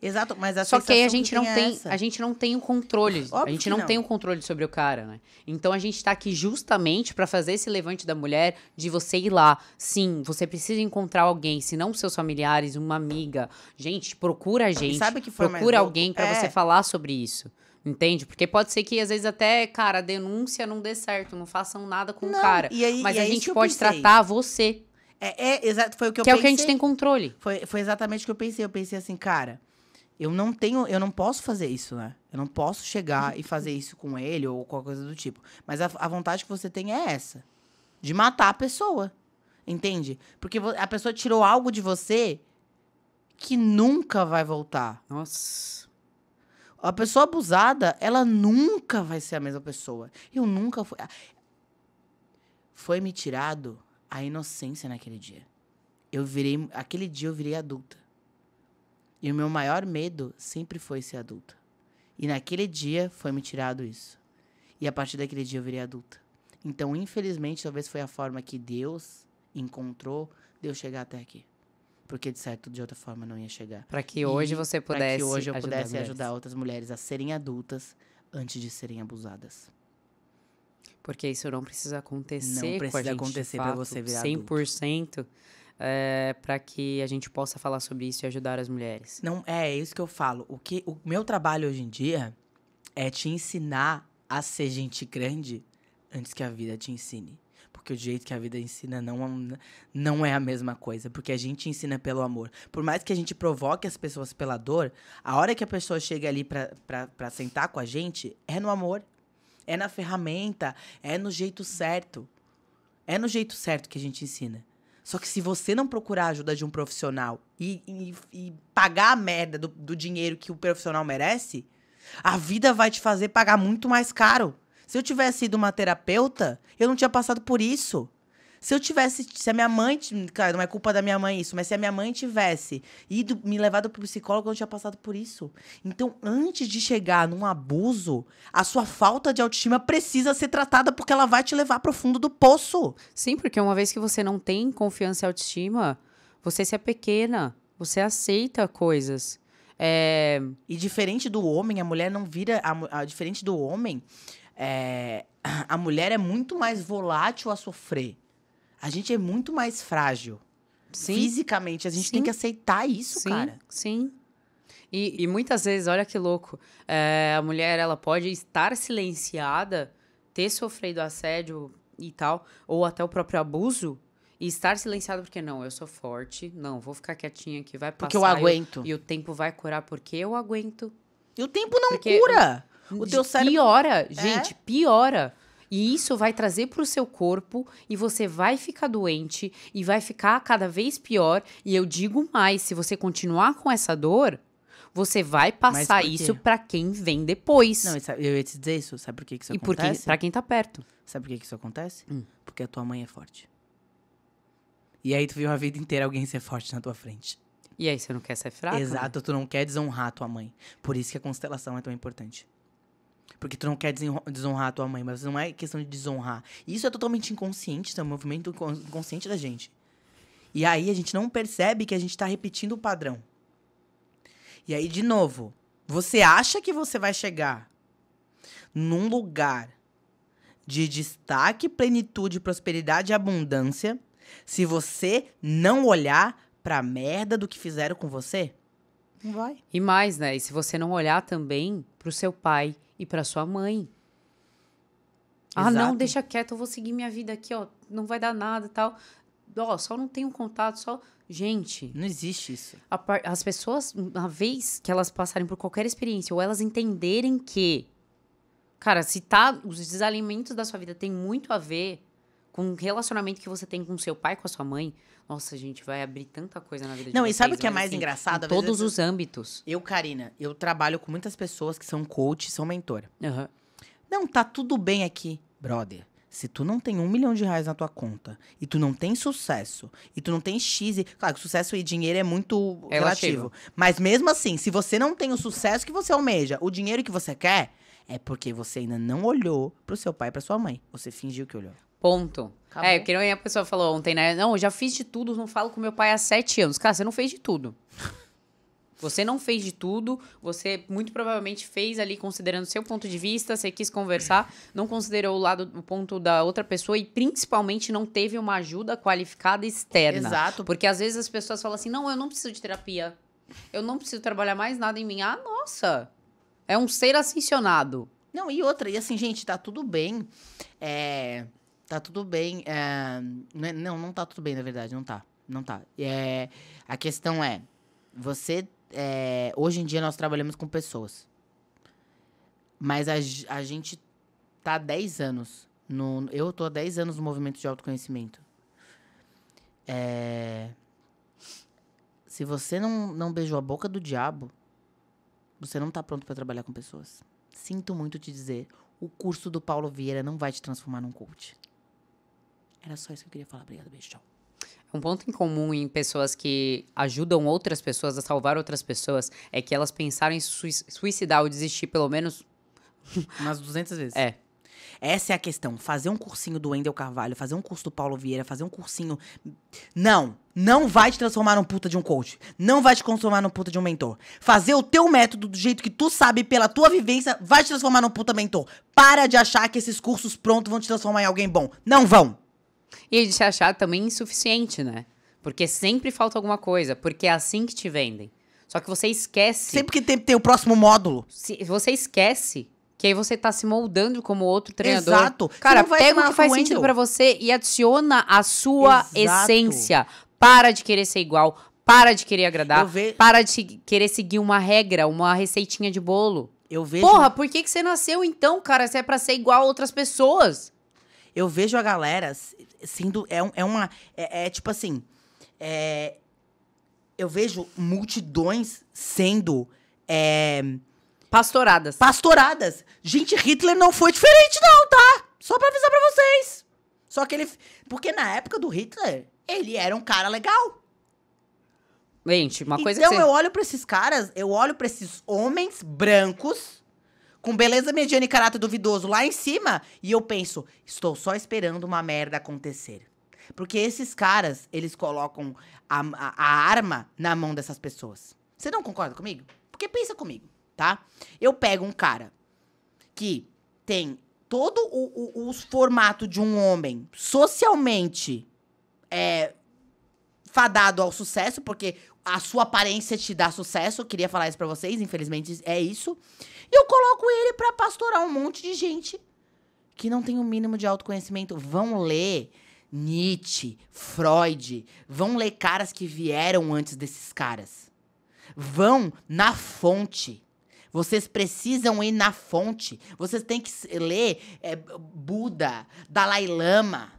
Exato, mas a Só que aí a gente, não é tem, a gente não tem o controle. Óbvio a gente não, não, tem o controle sobre o cara, né? Então a gente está aqui justamente para fazer esse levante da mulher de você ir lá. Sim, você precisa encontrar alguém, se não seus familiares, uma amiga. Gente, procura a gente. Sabe que foi procura alguém para é. você falar sobre isso. Entende? Porque pode ser que às vezes até, cara, a denúncia não dê certo, não façam nada com não, o cara. Aí, mas a é gente pode tratar você. É, é, exato, foi o que, que eu pensei. Que é o que a gente tem controle. Foi, foi exatamente o que eu pensei. Eu pensei assim, cara, eu não tenho, eu não posso fazer isso, né? Eu não posso chegar e fazer isso com ele ou qualquer coisa do tipo. Mas a, a vontade que você tem é essa, de matar a pessoa, entende? Porque a pessoa tirou algo de você que nunca vai voltar. Nossa. A pessoa abusada, ela nunca vai ser a mesma pessoa. Eu nunca fui. Foi me tirado a inocência naquele dia. Eu virei, aquele dia eu virei adulta. E o meu maior medo sempre foi ser adulta. E naquele dia foi me tirado isso. E a partir daquele dia eu virei adulta. Então, infelizmente, talvez foi a forma que Deus encontrou de eu chegar até aqui. Porque de certo, de outra forma, não ia chegar. Para que hoje e você pudesse. Para que hoje eu ajudar pudesse mulheres. ajudar outras mulheres a serem adultas antes de serem abusadas. Porque isso não precisa acontecer. Não precisa com a gente, acontecer para você virar 100%. adulto. 100% é, eh, para que a gente possa falar sobre isso e ajudar as mulheres. Não é, é isso que eu falo. O que o meu trabalho hoje em dia é te ensinar a ser gente grande antes que a vida te ensine, porque o jeito que a vida ensina não não é a mesma coisa, porque a gente ensina pelo amor. Por mais que a gente provoque as pessoas pela dor, a hora que a pessoa chega ali para sentar com a gente é no amor, é na ferramenta, é no jeito certo. É no jeito certo que a gente ensina. Só que se você não procurar a ajuda de um profissional e, e, e pagar a merda do, do, dinheiro que o profissional merece, a vida vai te fazer pagar muito mais caro. Se eu tivesse sido uma terapeuta, eu não tinha passado por isso. Se eu tivesse, se a minha mãe, cara, não é culpa da minha mãe isso, mas se a minha mãe tivesse ido me levado pro psicólogo, eu não tinha passado por isso. Então, antes de chegar num abuso, a sua falta de autoestima precisa ser tratada porque ela vai te levar pro fundo do poço. Sim, porque uma vez que você não tem confiança e autoestima, você se é pequena, você aceita coisas. É... E diferente do homem, a mulher não vira. A, a diferente do homem, é, a mulher é muito mais volátil a sofrer a gente é muito mais frágil. Sim. Fisicamente, a gente Sim. tem que aceitar isso, Sim. cara. Sim. E, e, muitas vezes, olha que louco, é, a mulher ela pode estar silenciada, ter sofrido assédio e tal, ou até o próprio abuso, e estar silenciado porque não, eu sou forte, não, vou ficar quietinha aqui, vai passar. Porque eu aguento. e o tempo vai curar porque eu aguento. E o tempo não porque cura. O, o teu cérebro piora, é. gente, é? piora. E isso vai trazer para o seu corpo e você vai ficar doente e vai ficar cada vez pior. E eu digo mais: se você continuar com essa dor, você vai passar isso para quem vem depois. Não, eu ia te dizer isso. Sabe por que, que isso e acontece? E para quem tá perto. Sabe por que, que isso acontece? Hum. Porque a tua mãe é forte. E aí tu viu a vida inteira alguém ser forte na tua frente. E aí você não quer ser fraco? Né? Exato, né? tu não quer desonrar tua mãe. Por isso que a constelação é tão importante. Porque tu não quer desonrar a tua mãe, mas não é questão de desonrar. Isso é totalmente inconsciente, tá? é um movimento inconsciente da gente. E aí a gente não percebe que a gente está repetindo o padrão. E aí, de novo, você acha que você vai chegar num lugar de destaque, plenitude, prosperidade e abundância se você não olhar pra merda do que fizeram com você? Não vai. E mais, né? E se você não olhar também pro seu pai e para sua mãe. Ah, Exato. Ah, não, deixa quieto, eu vou seguir minha vida aqui, ó, não vai dar nada e tal. Ó, só não tenho contato, só Gente. Não existe isso. Par... As pessoas, uma vez que elas passarem por qualquer experiência, ou elas entenderem que. Cara, se tá. Os desalimentos da sua vida tem muito a ver com o relacionamento que você tem com seu pai, com a sua mãe, nossa, gente, vai abrir tanta coisa na vida Não, de vocês. Não, e sabe o que é mais assim, engraçado? Em todos os âmbitos. Eu, Karina, eu trabalho com muitas pessoas que são coach, são mentora. Uhum. Não, tá tudo bem aqui, brother. Se tu não tem um milhão de reais na tua conta e tu não tem sucesso e tu não tem X, e, claro que sucesso e dinheiro é muito relativo. relativo. Mas mesmo assim, se você não tem o sucesso que você almeja, o dinheiro que você quer, é porque você ainda não olhou pro seu pai e pra sua mãe. Você fingiu que olhou. Ponto. Acabou. É, que nem a pessoa falou ontem, né? Não, eu já fiz de tudo, não falo com meu pai há sete anos. Cara, você não fez de tudo. Você não fez de tudo, você muito provavelmente fez ali considerando seu ponto de vista, você quis conversar, não considerou o lado o ponto da outra pessoa e principalmente não teve uma ajuda qualificada externa. Exato. Porque às vezes as pessoas falam assim: "Não, eu não preciso de terapia. Eu não preciso trabalhar mais nada em mim". Ah, nossa. É um ser ascensionado. Não, e outra, e assim, gente, tá tudo bem. É, tá tudo bem. Eh, é, não, não tá tudo bem, na verdade, não tá. Não tá. É, a questão é, você. É, hoje em dia nós trabalhamos com pessoas. Mas a, a gente tá há 10 anos. No, eu tô há 10 anos no movimento de autoconhecimento. É, se você não, não beijou a boca do diabo, você não tá pronto para trabalhar com pessoas. Sinto muito te dizer, o curso do Paulo Vieira não vai te transformar num coach. Era só isso que eu queria falar. Obrigada, beijo, tchau. É um ponto em comum em pessoas que ajudam outras pessoas a salvar outras pessoas é que elas pensaram em suicidar ou desistir pelo menos umas 200 vezes. É. Essa é a questão. Fazer um cursinho do Wendel Carvalho, fazer um curso do Paulo Vieira, fazer um cursinho. Não! Não vai te transformar num puta de um coach. Não vai te transformar num puta de um mentor. Fazer o teu método do jeito que tu sabe, pela tua vivência, vai te transformar num puta mentor. Para de achar que esses cursos prontos vão te transformar em alguém bom. Não vão! E de se achar também insuficiente, né? Porque sempre falta alguma coisa, porque é assim que te vendem. Só que você esquece. Sempre que tem, tem o próximo módulo. Se, você esquece que aí você tá se moldando como outro treinador. Exato. Cara, pega o que faz sentido para você e adiciona a sua Exato. essência. Para de querer ser igual, para de querer agradar, ve... para de querer seguir uma regra, uma receitinha de bolo. Eu vejo. Porra, por que, que você nasceu então, cara? Você é pra ser igual a outras pessoas eu vejo a galera sendo. É, é uma. É, é tipo assim. É, eu vejo multidões sendo. É, pastoradas. Pastoradas. Gente, Hitler não foi diferente, não, tá? Só pra avisar pra vocês. Só que ele. Porque na época do Hitler, ele era um cara legal. Gente, uma coisa Então que você... eu olho pra esses caras, eu olho pra esses homens brancos com beleza mediana e caráter duvidoso lá em cima, e eu penso, estou só esperando uma merda acontecer. Porque esses caras, eles colocam a, a, a arma na mão dessas pessoas. Você não concorda comigo? Porque pensa comigo, tá? Eu pego um cara que tem todo o, o, o formato de um homem socialmente é, fadado ao sucesso, porque a sua aparência te dá sucesso, queria falar isso pra vocês, infelizmente é isso. E eu coloco ele pra pastorar um monte de gente que não tem o um mínimo de autoconhecimento. Vão ler Nietzsche, Freud, vão ler caras que vieram antes desses caras. Vão na fonte. Vocês precisam ir na fonte. Vocês têm que ler é, Buda, Dalai Lama.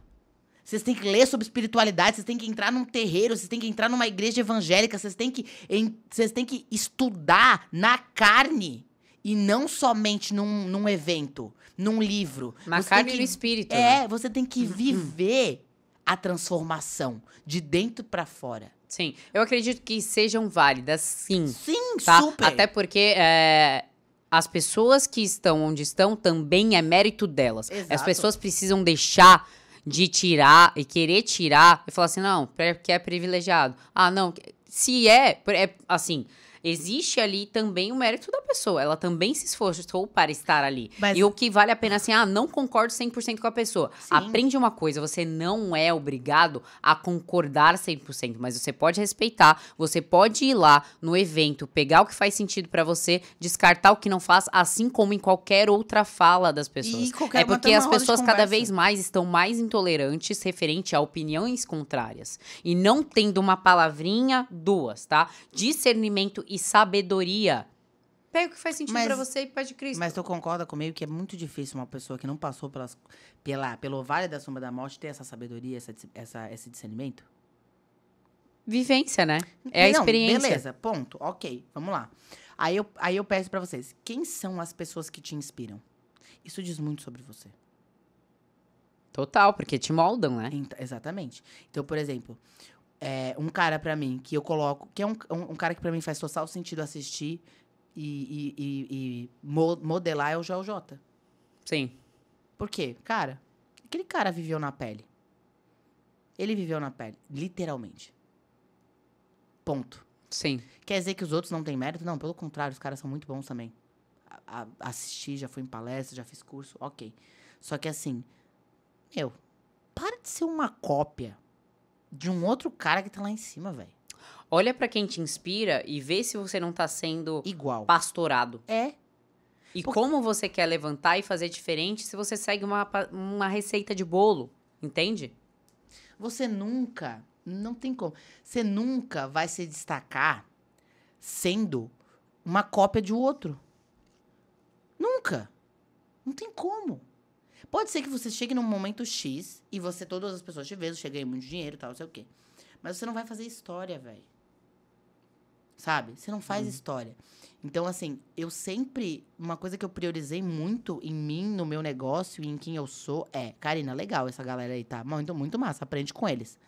Vocês têm que ler sobre espiritualidade, vocês têm que entrar num terreiro, vocês têm que entrar numa igreja evangélica, vocês têm que, em, vocês têm que estudar na carne e não somente num, num evento, num livro. Na você carne e no espírito. É, né? você tem que uhum. viver a transformação de dentro para fora. Sim, eu acredito que sejam válidas, sim. Sim, tá? super. Até porque é, as pessoas que estão onde estão também é mérito delas. Exato. As pessoas precisam deixar de tirar e querer tirar e falar assim, não, porque é privilegiado. Ah, não, se é, é assim, existe ali também o mérito da pessoa. Ela também se esforçou para estar ali. Mas... E o que vale a pena, assim, ah, não concordo 100% com a pessoa. Sim. Aprende uma coisa, você não é obrigado a concordar 100%, mas você pode respeitar, você pode ir lá no evento, pegar o que faz sentido para você, descartar o que não faz, assim como em qualquer outra fala das pessoas. E qualquer é porque as pessoas cada vez mais estão mais intolerantes referente a opiniões contrárias. E não tendo uma palavrinha, duas, tá? Discernimento e sabedoria. Pega o que faz sentido Mas- para você e pede Cristo. Mas tu concorda comigo que é muito difícil uma pessoa que não passou pelas, pela, pelo vale da sombra da morte ter essa sabedoria, essa, essa, esse discernimento? Vivência, né? É a experiência. Beleza, ponto. Ok, vamos lá. Aí eu, aí eu peço pra vocês, quem são as pessoas que te inspiram? Isso diz muito sobre você. Total, porque te moldam, né? exatamente. Então, por exemplo, é, um cara para mim que eu coloco, que é um, um, cara que para mim faz total sentido assistir e, e, e, e modelar é o Joel Jota. Sim. Por quê? Cara, aquele cara viveu na pele. Ele viveu na pele, literalmente. Ponto. Sim. Quer dizer que os outros não têm mérito? Não, pelo contrário, os caras são muito bons também. A, a, assisti, já fui em palestra, já fiz curso, ok. Só que assim, meu, para de ser uma cópia de um outro cara que tá lá em cima, velho. Olha para quem te inspira e vê se você não tá sendo igual pastorado. É. E Porque... como você quer levantar e fazer diferente se você segue uma, uma receita de bolo, entende? Você nunca, não tem como, você nunca vai se destacar sendo uma cópia de outro. Nunca. Não tem como. Pode ser que você chegue num momento X e você, todas as pessoas te vejam, cheguei muito dinheiro e tal, não sei o quê. Mas você não vai fazer história, velho. Sabe? Você não faz hum. história. Então, assim, eu sempre. Uma coisa que eu priorizei muito em mim, no meu negócio e em quem eu sou é. Karina, legal essa galera aí, tá? Muito, muito massa, aprende com eles.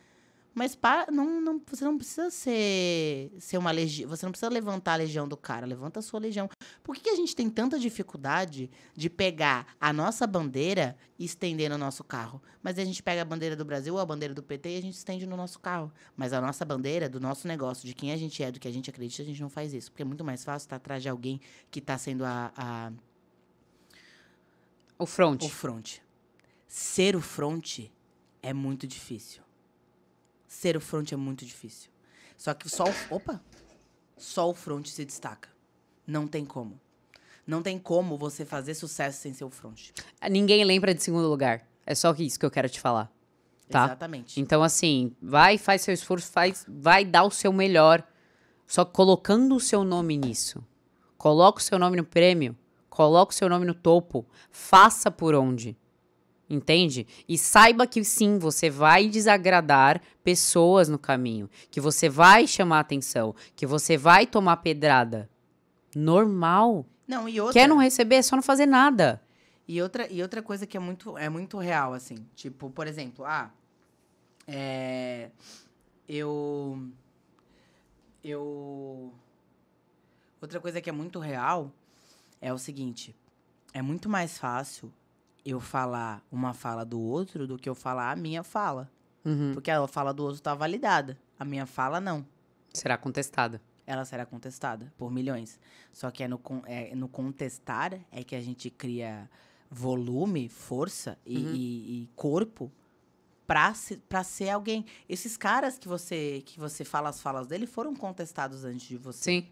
Mas para, não, não, você não precisa ser, ser uma legião. Você não precisa levantar a legião do cara, levanta a sua legião. Por que, que a gente tem tanta dificuldade de pegar a nossa bandeira e estender no nosso carro? Mas a gente pega a bandeira do Brasil ou a bandeira do PT e a gente estende no nosso carro. Mas a nossa bandeira, do nosso negócio, de quem a gente é, do que a gente acredita, a gente não faz isso. Porque é muito mais fácil estar atrás de alguém que está sendo a, a. O front. O front. Ser o front é muito difícil. Ser o front é muito difícil. Só que só o, opa, só o front se destaca. Não tem como. Não tem como você fazer sucesso sem ser o front. Ah, ninguém lembra de segundo lugar. É só isso que eu quero te falar. Tá? Exatamente. Então, assim, vai, faz seu esforço, faz, vai dar o seu melhor. Só colocando o seu nome nisso. Coloca o seu nome no prêmio. Coloca o seu nome no topo. Faça por onde entende? E saiba que sim, você vai desagradar pessoas no caminho, que você vai chamar atenção, que você vai tomar pedrada. Normal. Não, e outra... Quer não receber, é só não fazer nada. E outra, e outra coisa que é muito, é muito real, assim. Tipo, por exemplo, ah, é, eu, eu, outra coisa que é muito real é o seguinte, é muito mais fácil eu falar uma fala do outro do que eu falar a minha fala. Uhum. Porque a fala do outro tá validada. A minha fala não. Será contestada. Ela será contestada por milhões. Só que é no, é no contestar é que a gente cria volume, força e, uhum. e, e corpo pra, se, pra ser alguém. Esses caras que você, que você fala as falas dele foram contestados antes de você. Sim.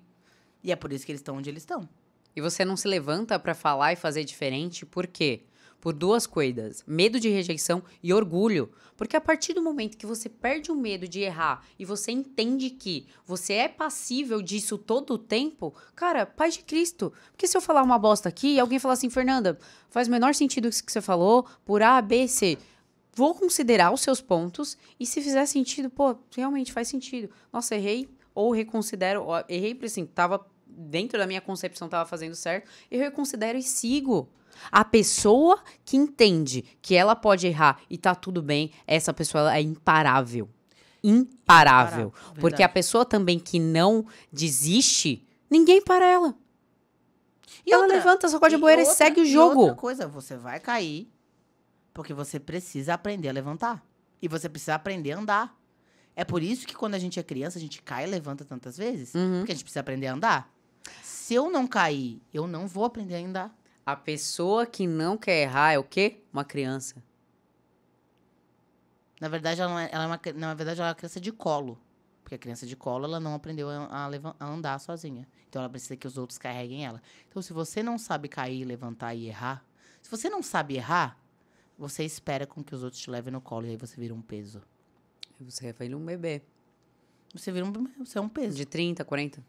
E é por isso que eles estão onde eles estão. E você não se levanta para falar e fazer diferente, por quê? por duas coisas: medo de rejeição e orgulho. Porque a partir do momento que você perde o medo de errar e você entende que você é passível disso todo o tempo, cara, Pai de Cristo. Porque se eu falar uma bosta aqui e alguém falar assim, Fernanda, faz o menor sentido isso que você falou por A, B, C vou considerar os seus pontos e se fizer sentido, pô, realmente faz sentido. Nossa, errei ou reconsidero, ou errei por assim, tava dentro da minha concepção, tava fazendo certo, eu reconsidero e sigo. A pessoa que entende que ela pode errar e tá tudo bem, essa pessoa é imparável. Imparável. imparável porque a pessoa também que não desiste, ninguém para ela. E ela outra, levanta, sacode a poeira e segue o jogo. E outra coisa, você vai cair porque você precisa aprender a levantar. E você precisa aprender a andar. É por isso que quando a gente é criança, a gente cai e levanta tantas vezes. Uhum. Porque a gente precisa aprender a andar. Se eu não cair, eu não vou aprender a andar. A pessoa que não quer errar é o quê? Uma criança. Na verdade, ela, é, ela é uma, na verdade, ela é uma criança de colo. Porque a criança de colo, ela não aprendeu a, a, andar sozinha. Então, ela precisa que os outros carreguem ela. Então, se você não sabe cair, levantar e errar, se você não sabe errar, você espera com que os outros te levem no colo e aí você vira um peso. Você vira um bebê. Você vira um, você é um peso. De 30, 40?